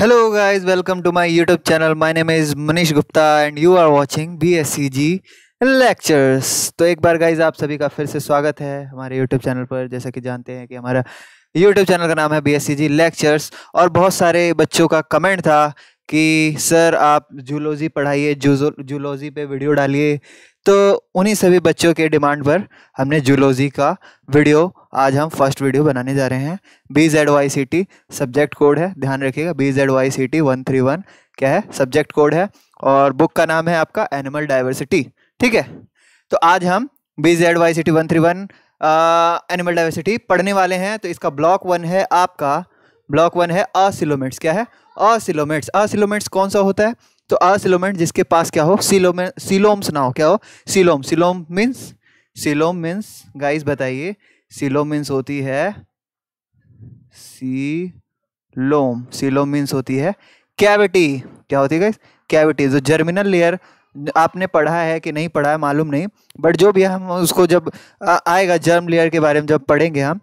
Hello guys welcome to my YouTube channel my name is Manish Gupta and you are watching BSCG lectures तो एक बार guys आप सभी का फिर से स्वागत है हमारे यूट्यूब चैनल पर जैसा कि जानते हैं कि हमारा यूट्यूब चैनल का नाम है बीएससीजी लेक्चर्स और बहुत सारे बच्चों का कमेंट था कि सर आप जूलॉजी पढ़ाइए जूलॉजी पे वीडियो डालिए तो उन्हीं सभी बच्चों के डिमांड पर हमने जूलॉजी का वीडियो आज हम फर्स्ट वीडियो बनाने जा रहे हैं B Z Y C T subject code है ध्यान रखिएगा B Z Y C T one three one क्या है सब्जेक्ट कोड है और बुक का नाम है आपका एनिमल डाइवर्सिटी ठीक है तो आज हम B Z Y C T one three one animal diversity पढ़ने वाले हैं तो इसका ब्लॉक वन है आपका ब्लॉक वन है असिलोमेट्स क्या है असिलोमेट्स असिलोमेट्स कौन सा होता है तो असिलोमेंट जिसके पास क्या हो सिलोमे सिलोम्स ना हो क्या हो coelom coelom means coelom means guys बताइए सिलोम मीन्स होती है सिलोम सिलोम मीन्स होती है कैविटी क्या होती है गाइस कैविटी जो जर्मिनल लेयर आपने पढ़ा है कि नहीं पढ़ा है मालूम नहीं बट जो भी हम उसको जब आएगा जर्म लेयर के बारे में जब पढ़ेंगे हम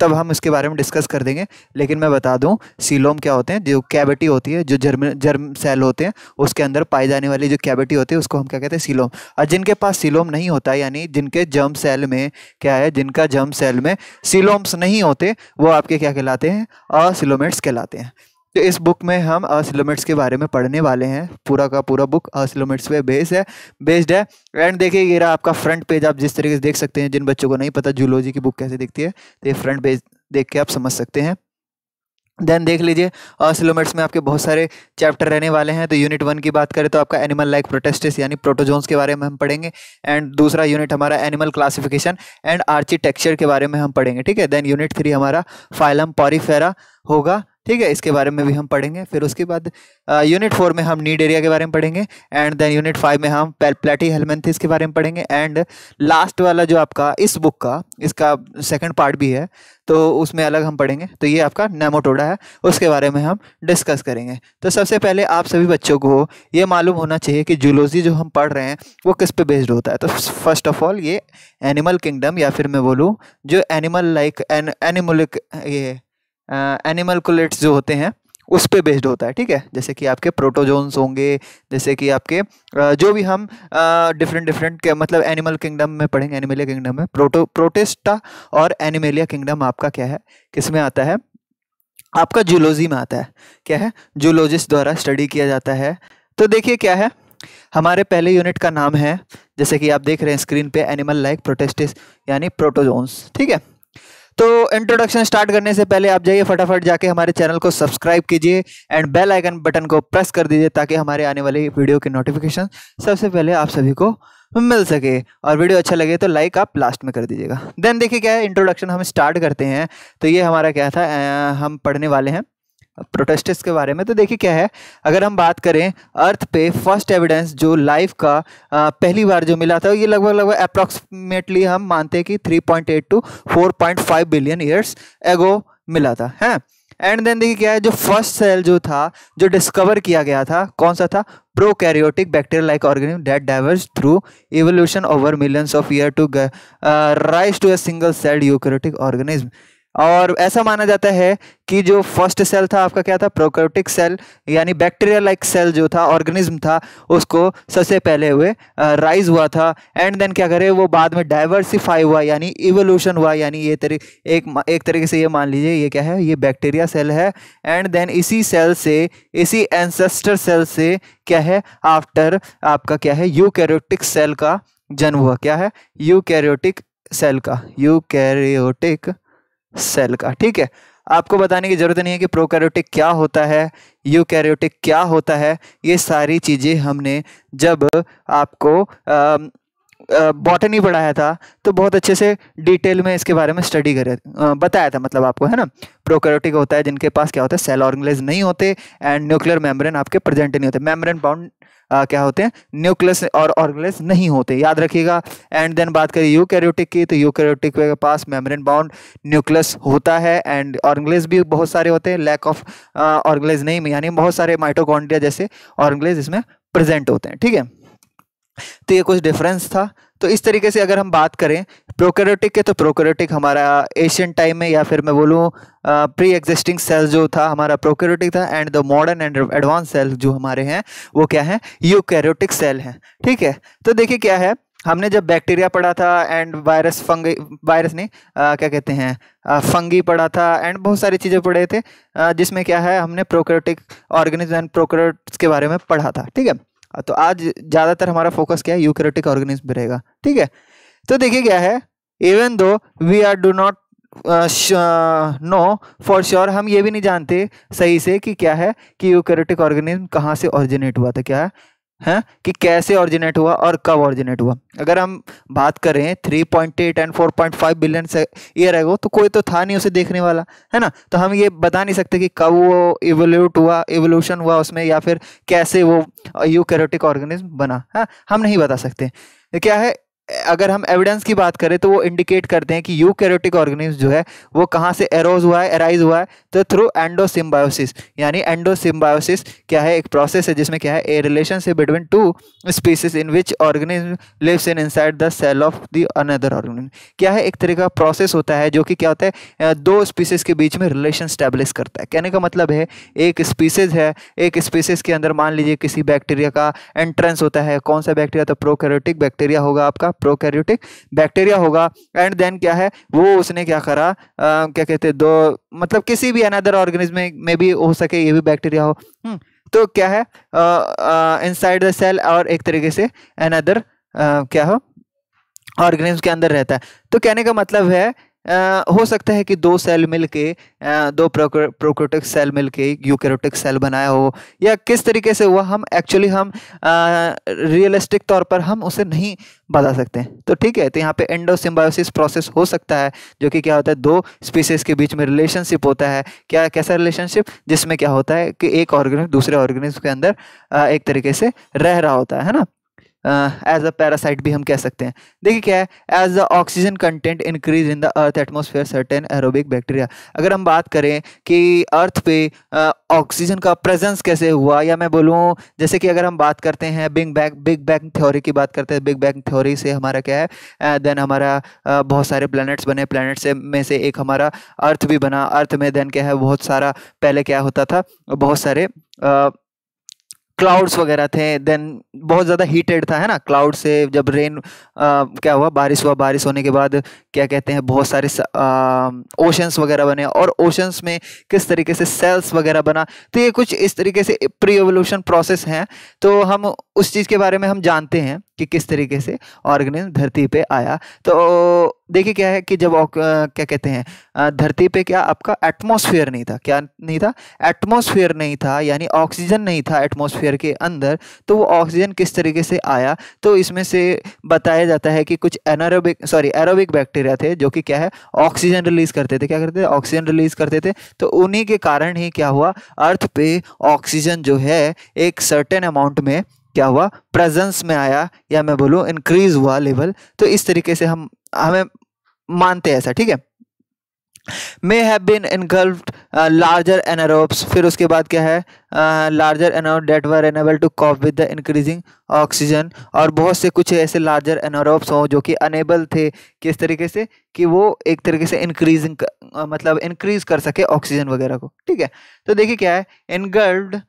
तब हम इसके बारे में डिस्कस कर देंगे लेकिन मैं बता दूं सीलोम क्या होते हैं जो कैविटी होती है जो जर्म जर्म सेल होते हैं उसके अंदर पाए जाने वाली जो कैविटी होती है उसको हम क्या कहते हैं सीलोम और जिनके पास सीलोम नहीं होता यानी जिनके जर्म सेल में क्या है जिनका जर्म सेल में सीलोम्स नहीं होते वो आपके क्या कहलाते हैं असिलोमेट्स कहलाते हैं तो इस बुक में हम अर्थ लिमिट्स के बारे में पढ़ने वाले हैं पूरा का पूरा बुक अर्थ लिमिट्स पे बेस है बेस्ड है एंड देखिए ये रहा आपका फ्रंट पेज आप जिस तरीके से देख सकते हैं जिन बच्चों को नहीं पता जूलॉजी की बुक कैसे दिखती है तो ये फ्रंट पेज देख के आप समझ सकते हैं देन देख लीजिए अर्सलोमेट्स में आपके बहुत सारे चैप्टर रहने वाले हैं तो यूनिट वन की बात करें तो आपका एनिमल लाइक प्रोटेस्टिस यानी प्रोटोजोन्स के बारे में हम पढ़ेंगे एंड दूसरा यूनिट हमारा एनिमल क्लासिफिकेशन एंड आर्किटेक्चर के बारे में हम पढ़ेंगे ठीक है देन यूनिट थ्री हमारा फाइलम पॉरीफेरा होगा ठीक है इसके बारे में भी हम पढ़ेंगे फिर उसके बाद यूनिट फोर में हम नीड एरिया के बारे में पढ़ेंगे एंड देन यूनिट फाइव में हम प्लेटी हेलमेंथिस के बारे में पढ़ेंगे एंड लास्ट वाला जो आपका इस बुक का इसका सेकेंड पार्ट भी है तो उसमें अलग हम पढ़ेंगे तो ये आपका नेमोटोडा है उसके बारे में हम डिस्कस करेंगे तो सबसे पहले आप सभी बच्चों को ये मालूम होना चाहिए कि जूलोजी जो हम पढ़ रहे हैं वो किस पे बेस्ड होता है तो फर्स्ट ऑफ ऑल ये एनिमल किंगडम या फिर मैं बोलूँ जो एनिमल लाइक एन एनिमलिक ये एनिमल कुलेट्स जो होते हैं उस पर बेस्ड होता है ठीक है जैसे कि आपके प्रोटोजोन्स होंगे जैसे कि आपके जो भी हम डिफरेंट डिफरेंट मतलब एनिमल किंगडम में पढ़ेंगे एनिमेलिया किंगडम में प्रोटो प्रोटेस्टा और एनिमेलिया किंगडम आपका क्या है किस में आता है आपका जूलोजी में आता है क्या है जूलोजिस्ट द्वारा स्टडी किया जाता है तो देखिए क्या है हमारे पहले यूनिट का नाम है जैसे कि आप देख रहे हैं स्क्रीन पे एनिमल लाइक प्रोटेस्टिस यानी प्रोटोजोन्स ठीक है तो इंट्रोडक्शन स्टार्ट करने से पहले आप जाइए फटाफट जाके हमारे चैनल को सब्सक्राइब कीजिए एंड बेल आइकन बटन को प्रेस कर दीजिए ताकि हमारे आने वाली वीडियो की नोटिफिकेशन सबसे पहले आप सभी को मिल सके और वीडियो अच्छा लगे तो लाइक आप लास्ट में कर दीजिएगा देन देखिए क्या है इंट्रोडक्शन हम स्टार्ट करते हैं तो ये हमारा क्या था आ, हम पढ़ने वाले हैं प्रोटेस्टर्स के बारे में तो देखिए क्या है अगर हम बात करें अर्थ पे फर्स्ट एविडेंस जो लाइफ का आ, पहली बार जो मिला था ये लगभग लगभग अप्रॉक्सीमेटली हम मानते हैं कि 3.8 टू 4.5 बिलियन ईयर्स एगो मिला था हैं एंड देन देखिए क्या है जो फर्स्ट सेल जो था जो डिस्कवर किया गया था कौन सा था prokaryotic bacteria like organism that diverse through evolution over millions of year to rise to a single cell eukaryotic organism और ऐसा माना जाता है कि जो फर्स्ट सेल था आपका क्या था प्रोकैरियोटिक सेल यानी बैक्टीरिया लाइक सेल जो था ऑर्गेनिज्म था उसको सबसे पहले हुए राइज हुआ था एंड देन क्या करे वो बाद में डाइवर्सिफाई हुआ यानी इवोल्यूशन हुआ यानी ये तरी एक एक तरीके से ये मान लीजिए ये क्या है ये बैक्टीरिया सेल है एंड देन इसी सेल से इसी एंसेस्टर सेल से क्या है आफ्टर आपका क्या है यू सेल का जन्म हुआ क्या है यू सेल का यू सेल का ठीक है आपको बताने की ज़रूरत नहीं है कि प्रोकैरियोटिक क्या होता है यूकैरियोटिक क्या होता है ये सारी चीज़ें हमने जब आपको आ, बॉटनी पढ़ाया था तो बहुत अच्छे से डिटेल में इसके बारे में स्टडी करे बताया था मतलब आपको है ना प्रोकैरियोटिक होता है जिनके पास क्या होता है सेल ऑर्गेनाइज नहीं होते एंड न्यूक्लियर मेम्ब्रेन आपके प्रेजेंट नहीं होते मेम्ब्रेन बाउंड आ, क्या होते हैं न्यूक्लियस और ऑर्गलेस नहीं होते याद रखिएगा एंड देन बात करें कैरियोटिक की तो यू कैरियोटिक के पास मेम्ब्रेन बाउंड न्यूक्लियस होता है एंड ऑर्गलेस भी बहुत सारे होते हैं लैक ऑफ ऑर्गलेस नहीं यानी बहुत सारे माइटोकॉन्ड्रिया जैसे ऑर्गलेस इसमें प्रेजेंट होते हैं ठीक है तो ये कुछ डिफरेंस था तो इस तरीके से अगर हम बात करें प्रोकैरियोटिक के तो प्रोकैरियोटिक हमारा एशियन टाइम में या फिर मैं बोलूँ प्री एग्जिस्टिंग सेल जो था हमारा प्रोकैरियोटिक था and the modern and advance cell जो हमारे हैं वो क्या है यूकैरियोटिक सेल हैं ठीक है तो देखिए क्या है हमने जब बैक्टीरिया पढ़ा था एंड वायरस फंगी वायरस नहीं आ, क्या कहते हैं फंगी पढ़ा था एंड बहुत सारी चीज़ें पढ़े थे जिसमें क्या है हमने प्रोकैरियोटिक ऑर्गेनिज्म एंड प्रोकैरियोट्स के बारे में पढ़ा था ठीक है हाँ, तो आज ज़्यादातर हमारा फोकस क्या है यूक्रेटिक ऑर्गेनिज्म पर रहेगा ठीक है तो देखिए क्या है even though we are do not know for sure हम ये भी नहीं जानते सही से कि क्या है कि यूक्रेटिक ऑर्गेनिज्म कहाँ से ऑरिजिनेट हुआ था क्या है है कि कैसे ऑरिजिनेट हुआ और कब ऑरिजिनेट हुआ अगर हम बात करें three point eight and four point five billion से ईयर है वो तो कोई तो था नहीं उसे देखने वाला है ना तो हम ये बता नहीं सकते कि कब वो इवोल्यूट हुआ इवोल्यूशन हुआ उसमें या फिर कैसे वो यू कैरोटिक ऑर्गेनिज्म बना है हाँ? हम नहीं बता सकते क्या है अगर हम एविडेंस की बात करें तो वो इंडिकेट करते हैं कि यू कैरोटिक ऑर्गेनिज्म जो है वो कहाँ से एरोज हुआ है एराइज हुआ है तो थ्रू एंडोसिम्बायोसिस यानी एंडोसिम्बायोसिस क्या है एक प्रोसेस है जिसमें क्या है a relationship between two species in which organism lives in inside the cell of the another organism क्या है एक तरह का प्रोसेस होता है जो कि क्या होता है दो स्पीसीज के बीच में रिलेशन स्टैब्लिश करता है कहने का मतलब है एक स्पीसीज है एक स्पीसीज के अंदर मान लीजिए किसी बैक्टीरिया का एंट्रेंस होता है कौन सा बैक्टीरिया तो प्रोकैरियोटिक बैक्टीरिया होगा आपका प्रोकैरियोटिक बैक्टीरिया होगा एंड देन क्या है वो उसने क्या करा क्या कहते हैं दो मतलब किसी भी अनदर ऑर्गेनिज्म में, में भी हो सके ये भी बैक्टीरिया हो हुँ. हम्म, तो क्या है इन साइड द सेल और एक तरीके से अनदर क्या हो ऑर्गेनिज्म के अंदर रहता है तो कहने का मतलब है आ, हो सकता है कि दो सेल मिल के आ, दो प्रोक्रोटिक सेल मिल के यूकेरोटिक सेल बनाया हो या किस तरीके से हुआ हम एक्चुअली हम रियलिस्टिक तौर पर हम उसे नहीं बता सकते तो ठीक है तो यहाँ पे एंडोसिम्बायोसिस प्रोसेस हो सकता है जो कि क्या होता है दो स्पीसीज के बीच में रिलेशनशिप होता है क्या कैसा रिलेशनशिप जिसमें क्या होता है कि एक ऑर्गेनिज्म दूसरे ऑर्गेनिज्म के अंदर आ, एक तरीके से रह रहा होता है ना एज अ पैरासाइट भी हम कह सकते हैं देखिए क्या है as the oxygen content increase in the earth atmosphere certain aerobic bacteria अगर हम बात करें कि अर्थ पे ऑक्सीजन uh, का प्रेजेंस कैसे हुआ या मैं बोलूँ जैसे कि अगर हम बात करते हैं big bang big bang theory की बात करते हैं बिग बैग थ्योरी से हमारा क्या है देन uh, हमारा uh, बहुत सारे प्लानट्स बने प्लानट्स में से एक हमारा अर्थ भी बना अर्थ में देन क्या है बहुत सारा पहले क्या होता था बहुत सारे uh, क्लाउड्स वगैरह थे देन बहुत ज़्यादा हीटेड था है ना क्लाउड से जब रेन आ, क्या हुआ बारिश हुआ बारिश होने के बाद क्या कहते हैं बहुत सारे ओशंस वगैरह बने और ओशंस में किस तरीके से सेल्स वगैरह बना तो ये कुछ इस तरीके से प्री एवोल्यूशन प्रोसेस हैं तो हम उस चीज़ के बारे में हम जानते हैं कि किस तरीके से ऑर्गेनिज्म धरती पे आया तो देखिए क्या है कि जब आ, क्या कहते हैं धरती पे क्या आपका एटमॉस्फेयर नहीं था क्या नहीं था एटमॉस्फेयर नहीं था यानी ऑक्सीजन नहीं था एटमॉस्फेयर के अंदर तो वो ऑक्सीजन किस तरीके से आया तो इसमें से बताया जाता है कि कुछ एनारोबिक सॉरी एरोबिक बैक्टीरिया थे जो कि क्या है ऑक्सीजन रिलीज करते थे क्या करते थे ऑक्सीजन रिलीज करते थे तो उन्हीं के कारण ही क्या हुआ अर्थ पे ऑक्सीजन जो है एक सर्टेन अमाउंट में क्या हुआ प्रेजेंस में आया या मैं बोलूँ इंक्रीज हुआ लेवल तो इस तरीके से हम हमें मानते हैं ऐसा ठीक है may have been engulf larger anaerobes फिर उसके बाद क्या है larger anaerobe that were enable to cope with the increasing oxygen और बहुत से कुछ ऐसे लार्जर एनारोब्स हों जो कि अनेबल थे किस तरीके से कि वो एक तरीके से इंक्रीजिंग uh, मतलब इंक्रीज कर सके ऑक्सीजन वगैरह को ठीक है तो देखिए क्या है engulfed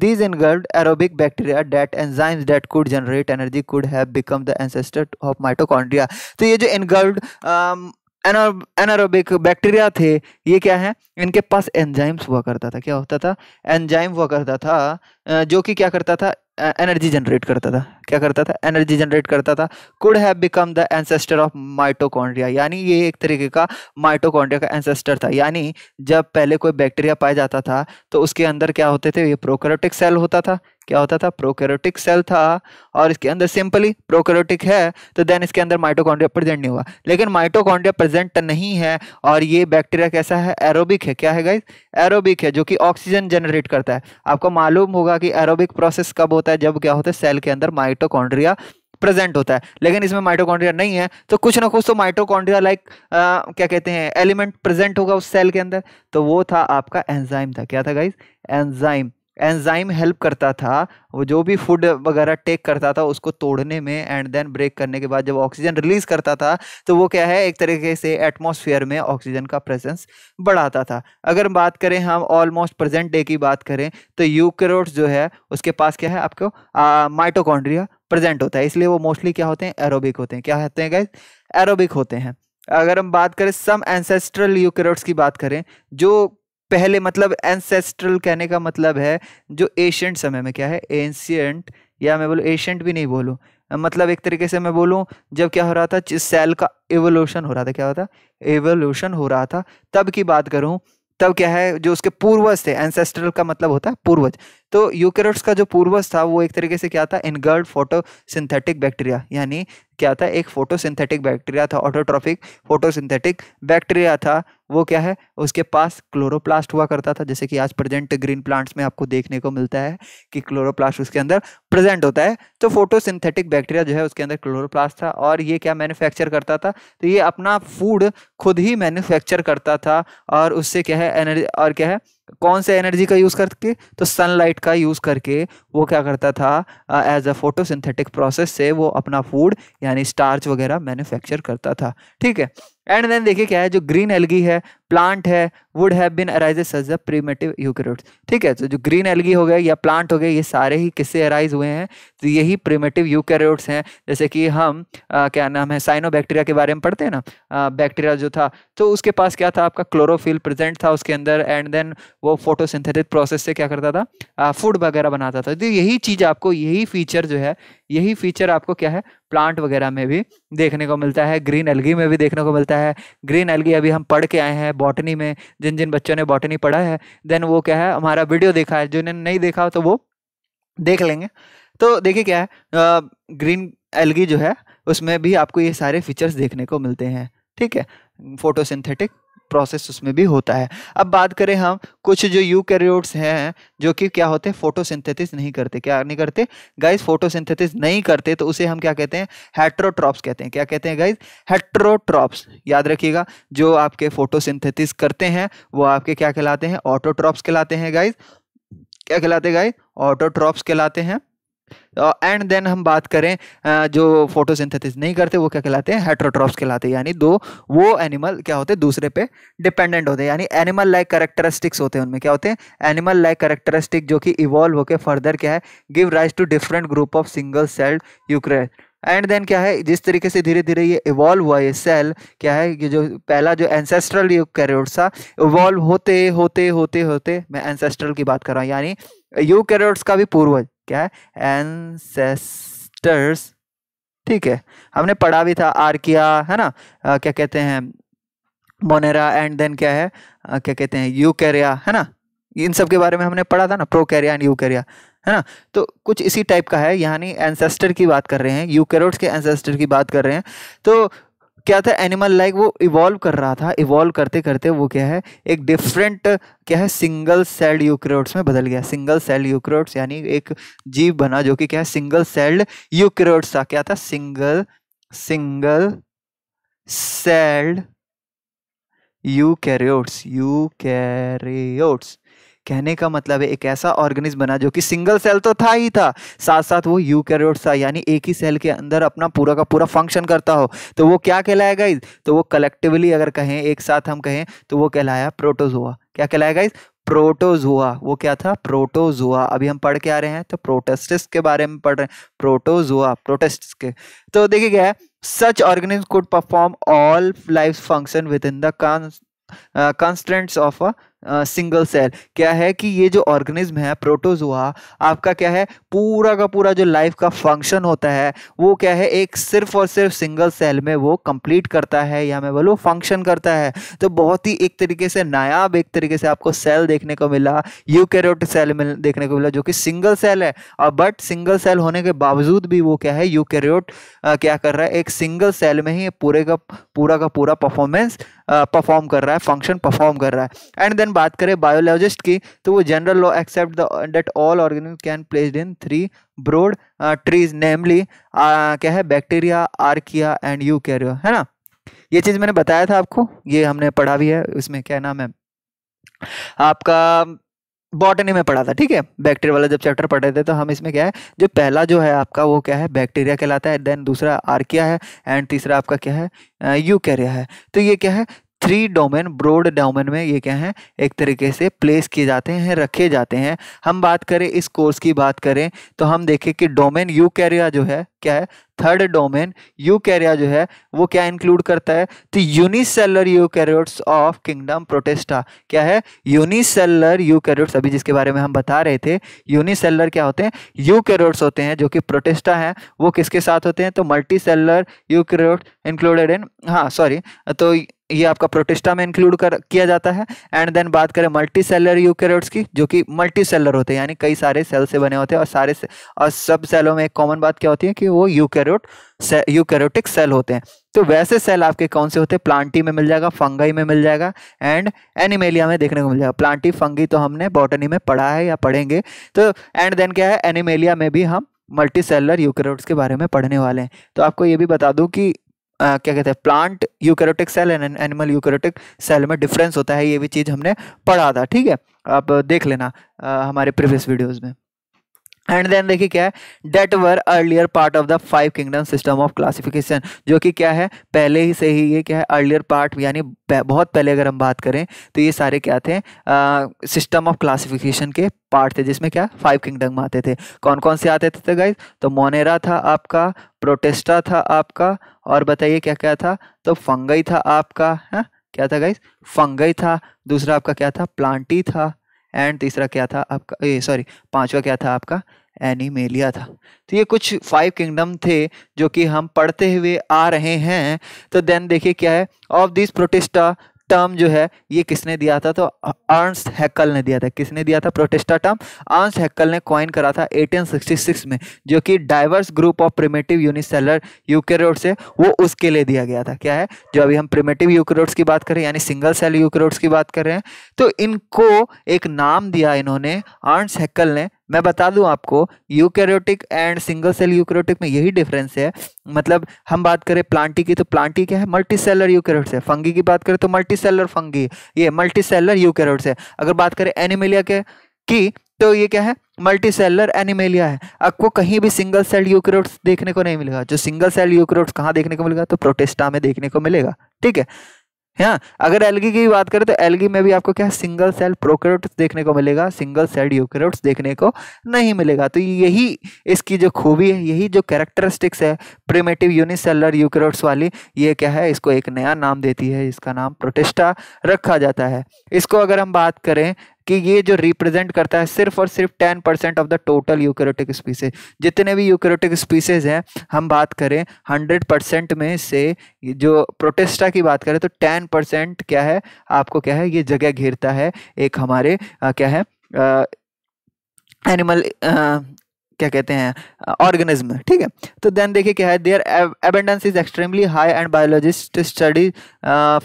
these engulfed aerobic bacteria that enzymes that could generate energy could have become the ancestor of mitochondria तो ये जो engulfed um, एनारोबिक बैक्टीरिया थे ये क्या है इनके पास एंजाइम्स हुआ करता था क्या होता था एंजाइम हुआ करता था जो कि क्या करता था एनर्जी जनरेट करता था क्या करता था एनर्जी जनरेट करता था could have become the ancestor of mitochondria यानी ये एक तरीके का माइटोकॉन्ड्रिया का एंसेस्टर था यानी जब पहले कोई बैक्टीरिया पाया जाता था तो उसके अंदर क्या होते थे ये प्रोकैरियोटिक सेल होता था क्या होता था प्रोकैरियोटिक सेल था और इसके अंदर सिंपली प्रोकैरियोटिक है तो देन इसके अंदर माइटोकॉन्ड्रिया प्रेजेंट नहीं हुआ लेकिन माइटोकॉन्ड्रिया प्रेजेंट नहीं है और ये बैक्टीरिया कैसा है एरोबिक है क्या है गाइज एरोबिक है जो कि ऑक्सीजन जनरेट करता है आपको मालूम होगा कि एरोबिक प्रोसेस कब होता है जब क्या होता है सेल के अंदर माइटोकॉन्ड्रिया प्रेजेंट होता है लेकिन इसमें माइटोकॉन्ड्रिया नहीं है तो कुछ ना कुछ तो माइटोकॉन्ड्रिया लाइक क्या कहते हैं एलिमेंट प्रेजेंट होगा उस सेल के अंदर तो वो था आपका एंजाइम था क्या था गाइज एंजाइम एंजाइम हेल्प करता था वो जो भी फूड वगैरह टेक करता था उसको तोड़ने में एंड देन ब्रेक करने के बाद जब ऑक्सीजन रिलीज करता था तो वो क्या है एक तरीके से एटमॉस्फेयर में ऑक्सीजन का प्रेजेंस बढ़ाता था अगर बात करें हम ऑलमोस्ट प्रेजेंट डे की बात करें तो यूक्रोट्स जो है उसके पास क्या है आपको माइटोकॉन्ड्रिया प्रेजेंट होता है इसलिए वो मोस्टली क्या होते हैं एरोबिक होते हैं क्या होते हैं गाइज एरोबिक होते हैं अगर हम बात करें सम एंसेस्ट्रल यूक्रोट्स की बात करें जो पहले मतलब एंसेस्ट्रल कहने का मतलब है जो एशियंट समय में क्या है एंशियंट या मैं बोलूँ एशियंट भी नहीं बोलूँ मतलब एक तरीके से मैं बोलूँ जब क्या हो रहा था सेल का एवोल्यूशन हो रहा था क्या होता एवोल्यूशन हो रहा था तब की बात करूँ तब क्या है जो उसके पूर्वज थे एंसेस्ट्रल का मतलब होता है पूर्वज तो यूकेरोट्स का जो पूर्वज था वो एक तरीके से क्या था इनगर्ड फोटोसिंथेटिक बैक्टीरिया यानी क्या था एक फोटोसिंथेटिक बैक्टीरिया था ऑटोट्रॉफिक फोटोसिंथेटिक बैक्टीरिया था वो क्या है उसके पास क्लोरोप्लास्ट हुआ करता था जैसे कि आज प्रेजेंट ग्रीन प्लांट्स में आपको देखने को मिलता है कि क्लोरोप्लास्ट उसके अंदर प्रेजेंट होता है तो फोटोसिंथेटिक बैक्टीरिया जो है उसके अंदर क्लोरोप्लास्ट था और ये क्या मैन्युफैक्चर करता था तो ये अपना फूड खुद ही मैन्युफैक्चर करता था और उससे क्या है एनर्जी और क्या है कौन से एनर्जी का यूज़ करके तो सनलाइट का यूज़ करके वो क्या करता था एज अ फोटोसिंथेटिक प्रोसेस से वो अपना फूड यानी स्टार्च वगैरह मैन्युफैक्चर करता था ठीक है एंड देन देखिए क्या है जो ग्रीन एलगी है प्लांट है would have been arises as a primitive eukaryotes ठीक है तो जो ग्रीन एलगी हो गया या प्लांट हो गए ये सारे ही किससे अराइज हुए हैं तो यही प्रीमेटिव यूक्रोट्स हैं जैसे कि हम आ, क्या नाम है साइनो बैक्टीरिया के बारे में पढ़ते हैं ना बैक्टीरिया जो था तो उसके पास क्या था आपका क्लोरोफिल प्रेजेंट था उसके अंदर एंड देन वो फोटोसिंथेटिक प्रोसेस से क्या करता था फूड वगैरह बनाता था तो यही चीज़ आपको यही फीचर जो है यही फीचर आपको क्या है प्लांट वगैरह में भी देखने को मिलता है ग्रीन एलगी में भी देखने को मिलता है ग्रीन एलगी अभी हम पढ़ के आए हैं बॉटनी में जिन जिन बच्चों ने बॉटनी पढ़ा है देन वो क्या है हमारा वीडियो देखा है जिन्होंने नहीं देखा हो तो वो देख लेंगे तो देखिए क्या है ग्रीन एलगी जो है उसमें भी आपको ये सारे फीचर्स देखने को मिलते हैं ठीक है फोटोसिंथेटिक प्रोसेस उसमें भी होता है अब बात करें हम कुछ जो यू हैं जो कि क्या होते हैं फोटोसिंथेसिस नहीं करते क्या नहीं करते गाइस फोटोसिंथेसिस नहीं करते तो उसे हम क्या कहते हैं हेट्रोट्रॉप्स कहते हैं क्या कहते हैं गाइस हेट्रोट्रॉप्स याद रखिएगा जो आपके फोटोसिंथेसिस करते हैं वो आपके क्या कहलाते हैं ऑटोट्रॉप्स कहलाते हैं गाइज क्या कहलाते हैं गाइज ऑटोट्रॉप्स कहलाते हैं एंड देन हम बात करें जो फोटोसिंथेसिस नहीं करते वो क्या कहलाते हैं हेट्रोट्रॉप्स कहलाते हैं यानी दो वो एनिमल क्या होते हैं दूसरे पे डिपेंडेंट होते हैं यानी एनिमल लाइक करेक्टरिस्टिक्स होते हैं उनमें क्या होते हैं एनिमल लाइक करेक्टरिस्टिक जो कि इवॉल्व होकर फर्दर क्या है give rise to different group of single celled eukaryote and then क्या है जिस तरीके से धीरे धीरे ये इवॉल्व हुआ ये सेल क्या है ये जो पहला जो एंसेस्ट्रल युग था इवॉल्व होते होते होते होते मैं एंसेस्ट्रल की बात कर रहा हूँ यानी यूकैरियोट्स का भी पूर्वज क्या है एनसेस्टर्स ठीक है हमने पढ़ा भी था आर्किया है ना आ, क्या कहते हैं मोनेरा एंड देन क्या है आ, क्या कहते हैं कैरिया है ना इन सब के बारे में हमने पढ़ा था ना प्रो कैरिया एंड कैरिया है ना तो कुछ इसी टाइप का है यानी एंसेस्टर की बात कर रहे हैं यू के एंसेस्टर की बात कर रहे हैं तो क्या था एनिमल लाइक वो इवॉल्व कर रहा था इवॉल्व करते करते वो क्या है एक डिफरेंट क्या है सिंगल सेल्ड यूक्रोट्स में बदल गया सिंगल सेल्ड यूक्रोट्स यानी एक जीव बना जो कि क्या है सिंगल सेल्ड यूक्रोट्स था क्या था single single celled eukaryotes कहने का मतलब है एक ऐसा ऑर्गेनिज्म बना जो कि सिंगल सेल तो था ही था साथ साथ वो यू था यानी एक ही सेल के अंदर अपना पूरा का पूरा फंक्शन करता हो तो वो क्या कहलाएगा इस तो वो कलेक्टिवली अगर कहें एक साथ हम कहें तो वो कहलाया प्रोटोजोआ क्या कहलाएगा इस प्रोटोजुआ वो क्या था प्रोटोजुआ अभी हम पढ़ के आ रहे हैं तो प्रोटेस्टिस के बारे में पढ़ रहे हैं प्रोटोजुआ प्रोटेस्टिस के तो देखिए क्या such organism could perform all life function within the constraints of a single cell क्या है कि ये जो ऑर्गेनिज्म है प्रोटोजोआ आपका क्या है पूरा का पूरा जो लाइफ का फंक्शन होता है वो क्या है एक सिर्फ और सिर्फ सिंगल सेल में वो कंप्लीट करता है या मैं बोलूँ फंक्शन करता है तो बहुत ही एक तरीके से नायाब एक तरीके से आपको सेल देखने को मिला यूकेरोट सेल मिल देखने को मिला जो कि सिंगल सेल है और बट सिंगल सेल होने के बावजूद भी वो क्या है यूकेरियोट क्या कर रहा है एक सिंगल सेल में ही पूरे का पूरा का पूरा परफॉर्मेंस परफॉर्म कर रहा है फंक्शन परफॉर्म कर रहा है एंड देन बात करें बायोलॉजिस्ट की तो वो general law accept that all organisms can placed in three broad trees namely क्या है बैक्टीरिया आर्किया एंड यू है ना ये चीज़ मैंने बताया था आपको ये हमने पढ़ा भी है उसमें क्या नाम है आपका बॉटनी में पढ़ा था ठीक है बैक्टीरिया वाला जब चैप्टर पढ़ रहे थे तो हम इसमें क्या है जो पहला जो है आपका वो क्या है बैक्टीरिया कहलाता है देन दूसरा आर्किया है एंड तीसरा आपका क्या है यू uh, कैरिया है तो ये क्या है थ्री डोमेन ब्रॉड डोमेन में ये क्या है एक तरीके से प्लेस किए जाते हैं रखे जाते हैं हम बात करें इस कोर्स की बात करें तो हम देखें कि डोमेन यू कैरिया जो है क्या है थर्ड डोमेन यू कैरिया जो है वो क्या इंक्लूड करता है तो unicellular eukaryotes of kingdom Protista क्या है यूनिसेलर यू कैरियोट्स अभी जिसके बारे में हम बता रहे थे यूनिसेलर क्या होते हैं यू कैरियोट्स होते हैं जो कि प्रोटेस्टा हैं वो किसके साथ होते हैं तो multicellular eukaryote included in हाँ सॉरी तो ये आपका प्रोटिस्टा में इंक्लूड कर किया जाता है एंड देन बात करें मल्टी सेलर यूकेरियोट्स की जो कि मल्टी सेलर होते हैं यानी कई सारे सेल से बने होते हैं और सारे से, और सब सेलों में एक कॉमन बात क्या होती है कि वो यूकेरियोट यूकेरोटिक सेल होते हैं तो वैसे सेल आपके कौन से होते हैं प्लांटी में मिल जाएगा फंगाई में मिल जाएगा एंड एनिमेलिया में देखने को मिल जाएगा प्लांटी फंगी तो हमने बॉटनी में पढ़ा है या पढ़ेंगे तो एंड देन क्या है एनिमेलिया में भी हम मल्टी सेलर यूकेरोड्स के बारे में पढ़ने वाले हैं तो आपको ये भी बता दूं कि क्या कहते हैं plant eukaryotic cell and animal eukaryotic cell में डिफरेंस होता है ये भी चीज़ हमने पढ़ा था ठीक है आप देख लेना आ, हमारे प्रीवियस वीडियोज़ में एंड देन देखिए क्या है that were earlier part of the five kingdom system of classification जो कि क्या है पहले ही से ही ये क्या है अर्लियर पार्ट यानी बहुत पहले अगर हम बात करें तो ये सारे क्या थे सिस्टम ऑफ क्लासिफिकेशन के पार्ट थे जिसमें क्या फाइव किंगडम आते थे कौन कौन से आते थे, थे गाइज तो मोनेरा था आपका प्रोटेस्टा था आपका और बताइए क्या क्या था तो फंगई था आपका है हाँ, क्या था गाइज फंगई था दूसरा आपका क्या था प्लांटी था एंड तीसरा क्या था आपका सॉरी पांचवा क्या था आपका एनीमेलिया था तो ये कुछ फाइव किंगडम थे जो कि हम पढ़ते हुए आ रहे हैं तो देन देखिए क्या है ऑफ दिस प्रोटिस्टा टर्म जो है ये किसने दिया था तो अर्नस्ट हैकल ने दिया था किसने दिया था प्रोटेस्टा टर्म अर्नस्ट हैकल ने कॉइन करा था 1866 में जो कि diverse group of primitive unicellular eukaryotes है वो उसके लिए दिया गया था क्या है जो अभी हम प्रिमेटिव यूकेरोड्स की बात करें यानी सिंगल सेल यूकेरोड्स की बात कर रहे हैं तो इनको एक नाम दिया इन्होंने अर्नस्ट हैकल ने मैं बता दूं आपको eukaryotic and single cell eukaryotic में यही डिफरेंस है मतलब हम बात करें प्लांटी की तो प्लांटी क्या है मल्टी सेलर यूकैरियोट्स है फंगी की बात करें तो मल्टी सेलर फंगी ये मल्टी सेलर यूकैरियोट्स है अगर बात करें एनिमेलिया के की तो ये क्या है मल्टी सेलर एनिमेलिया है आपको कहीं भी सिंगल सेल यूकैरियोट्स देखने को नहीं मिलेगा जो सिंगल सेल यूकैरियोट्स कहाँ देखने को मिलेगा तो प्रोटेस्टा में देखने को मिलेगा ठीक है हाँ अगर एलगी की बात करें तो एलगी में भी आपको क्या सिंगल सेल प्रोकैरियोट्स देखने को मिलेगा सिंगल सेल यूकैरियोट्स देखने को नहीं मिलेगा तो यही इसकी जो खूबी है यही जो कैरेक्टरिस्टिक्स है प्रिमेटिव यूनिसेलर यूकैरियोट्स वाली ये क्या है इसको एक नया नाम देती है इसका नाम प्रोटेस्टा रखा जाता है इसको अगर हम बात करें कि ये जो रिप्रेजेंट करता है सिर्फ और सिर्फ ten percent of the total eukaryotic species जितने भी यूक्रेटिक स्पीसीज हैं हम बात करें हंड्रेड परसेंट में से जो प्रोटेस्टा की बात करें तो टेन परसेंट क्या है आपको क्या है ये जगह घेरता है एक हमारे आ, क्या है आ, एनिमल क्या कहते हैं ऑर्गेनिज्म ठीक है तो देन देखिए क्या है their abundance is extremely high and biologist study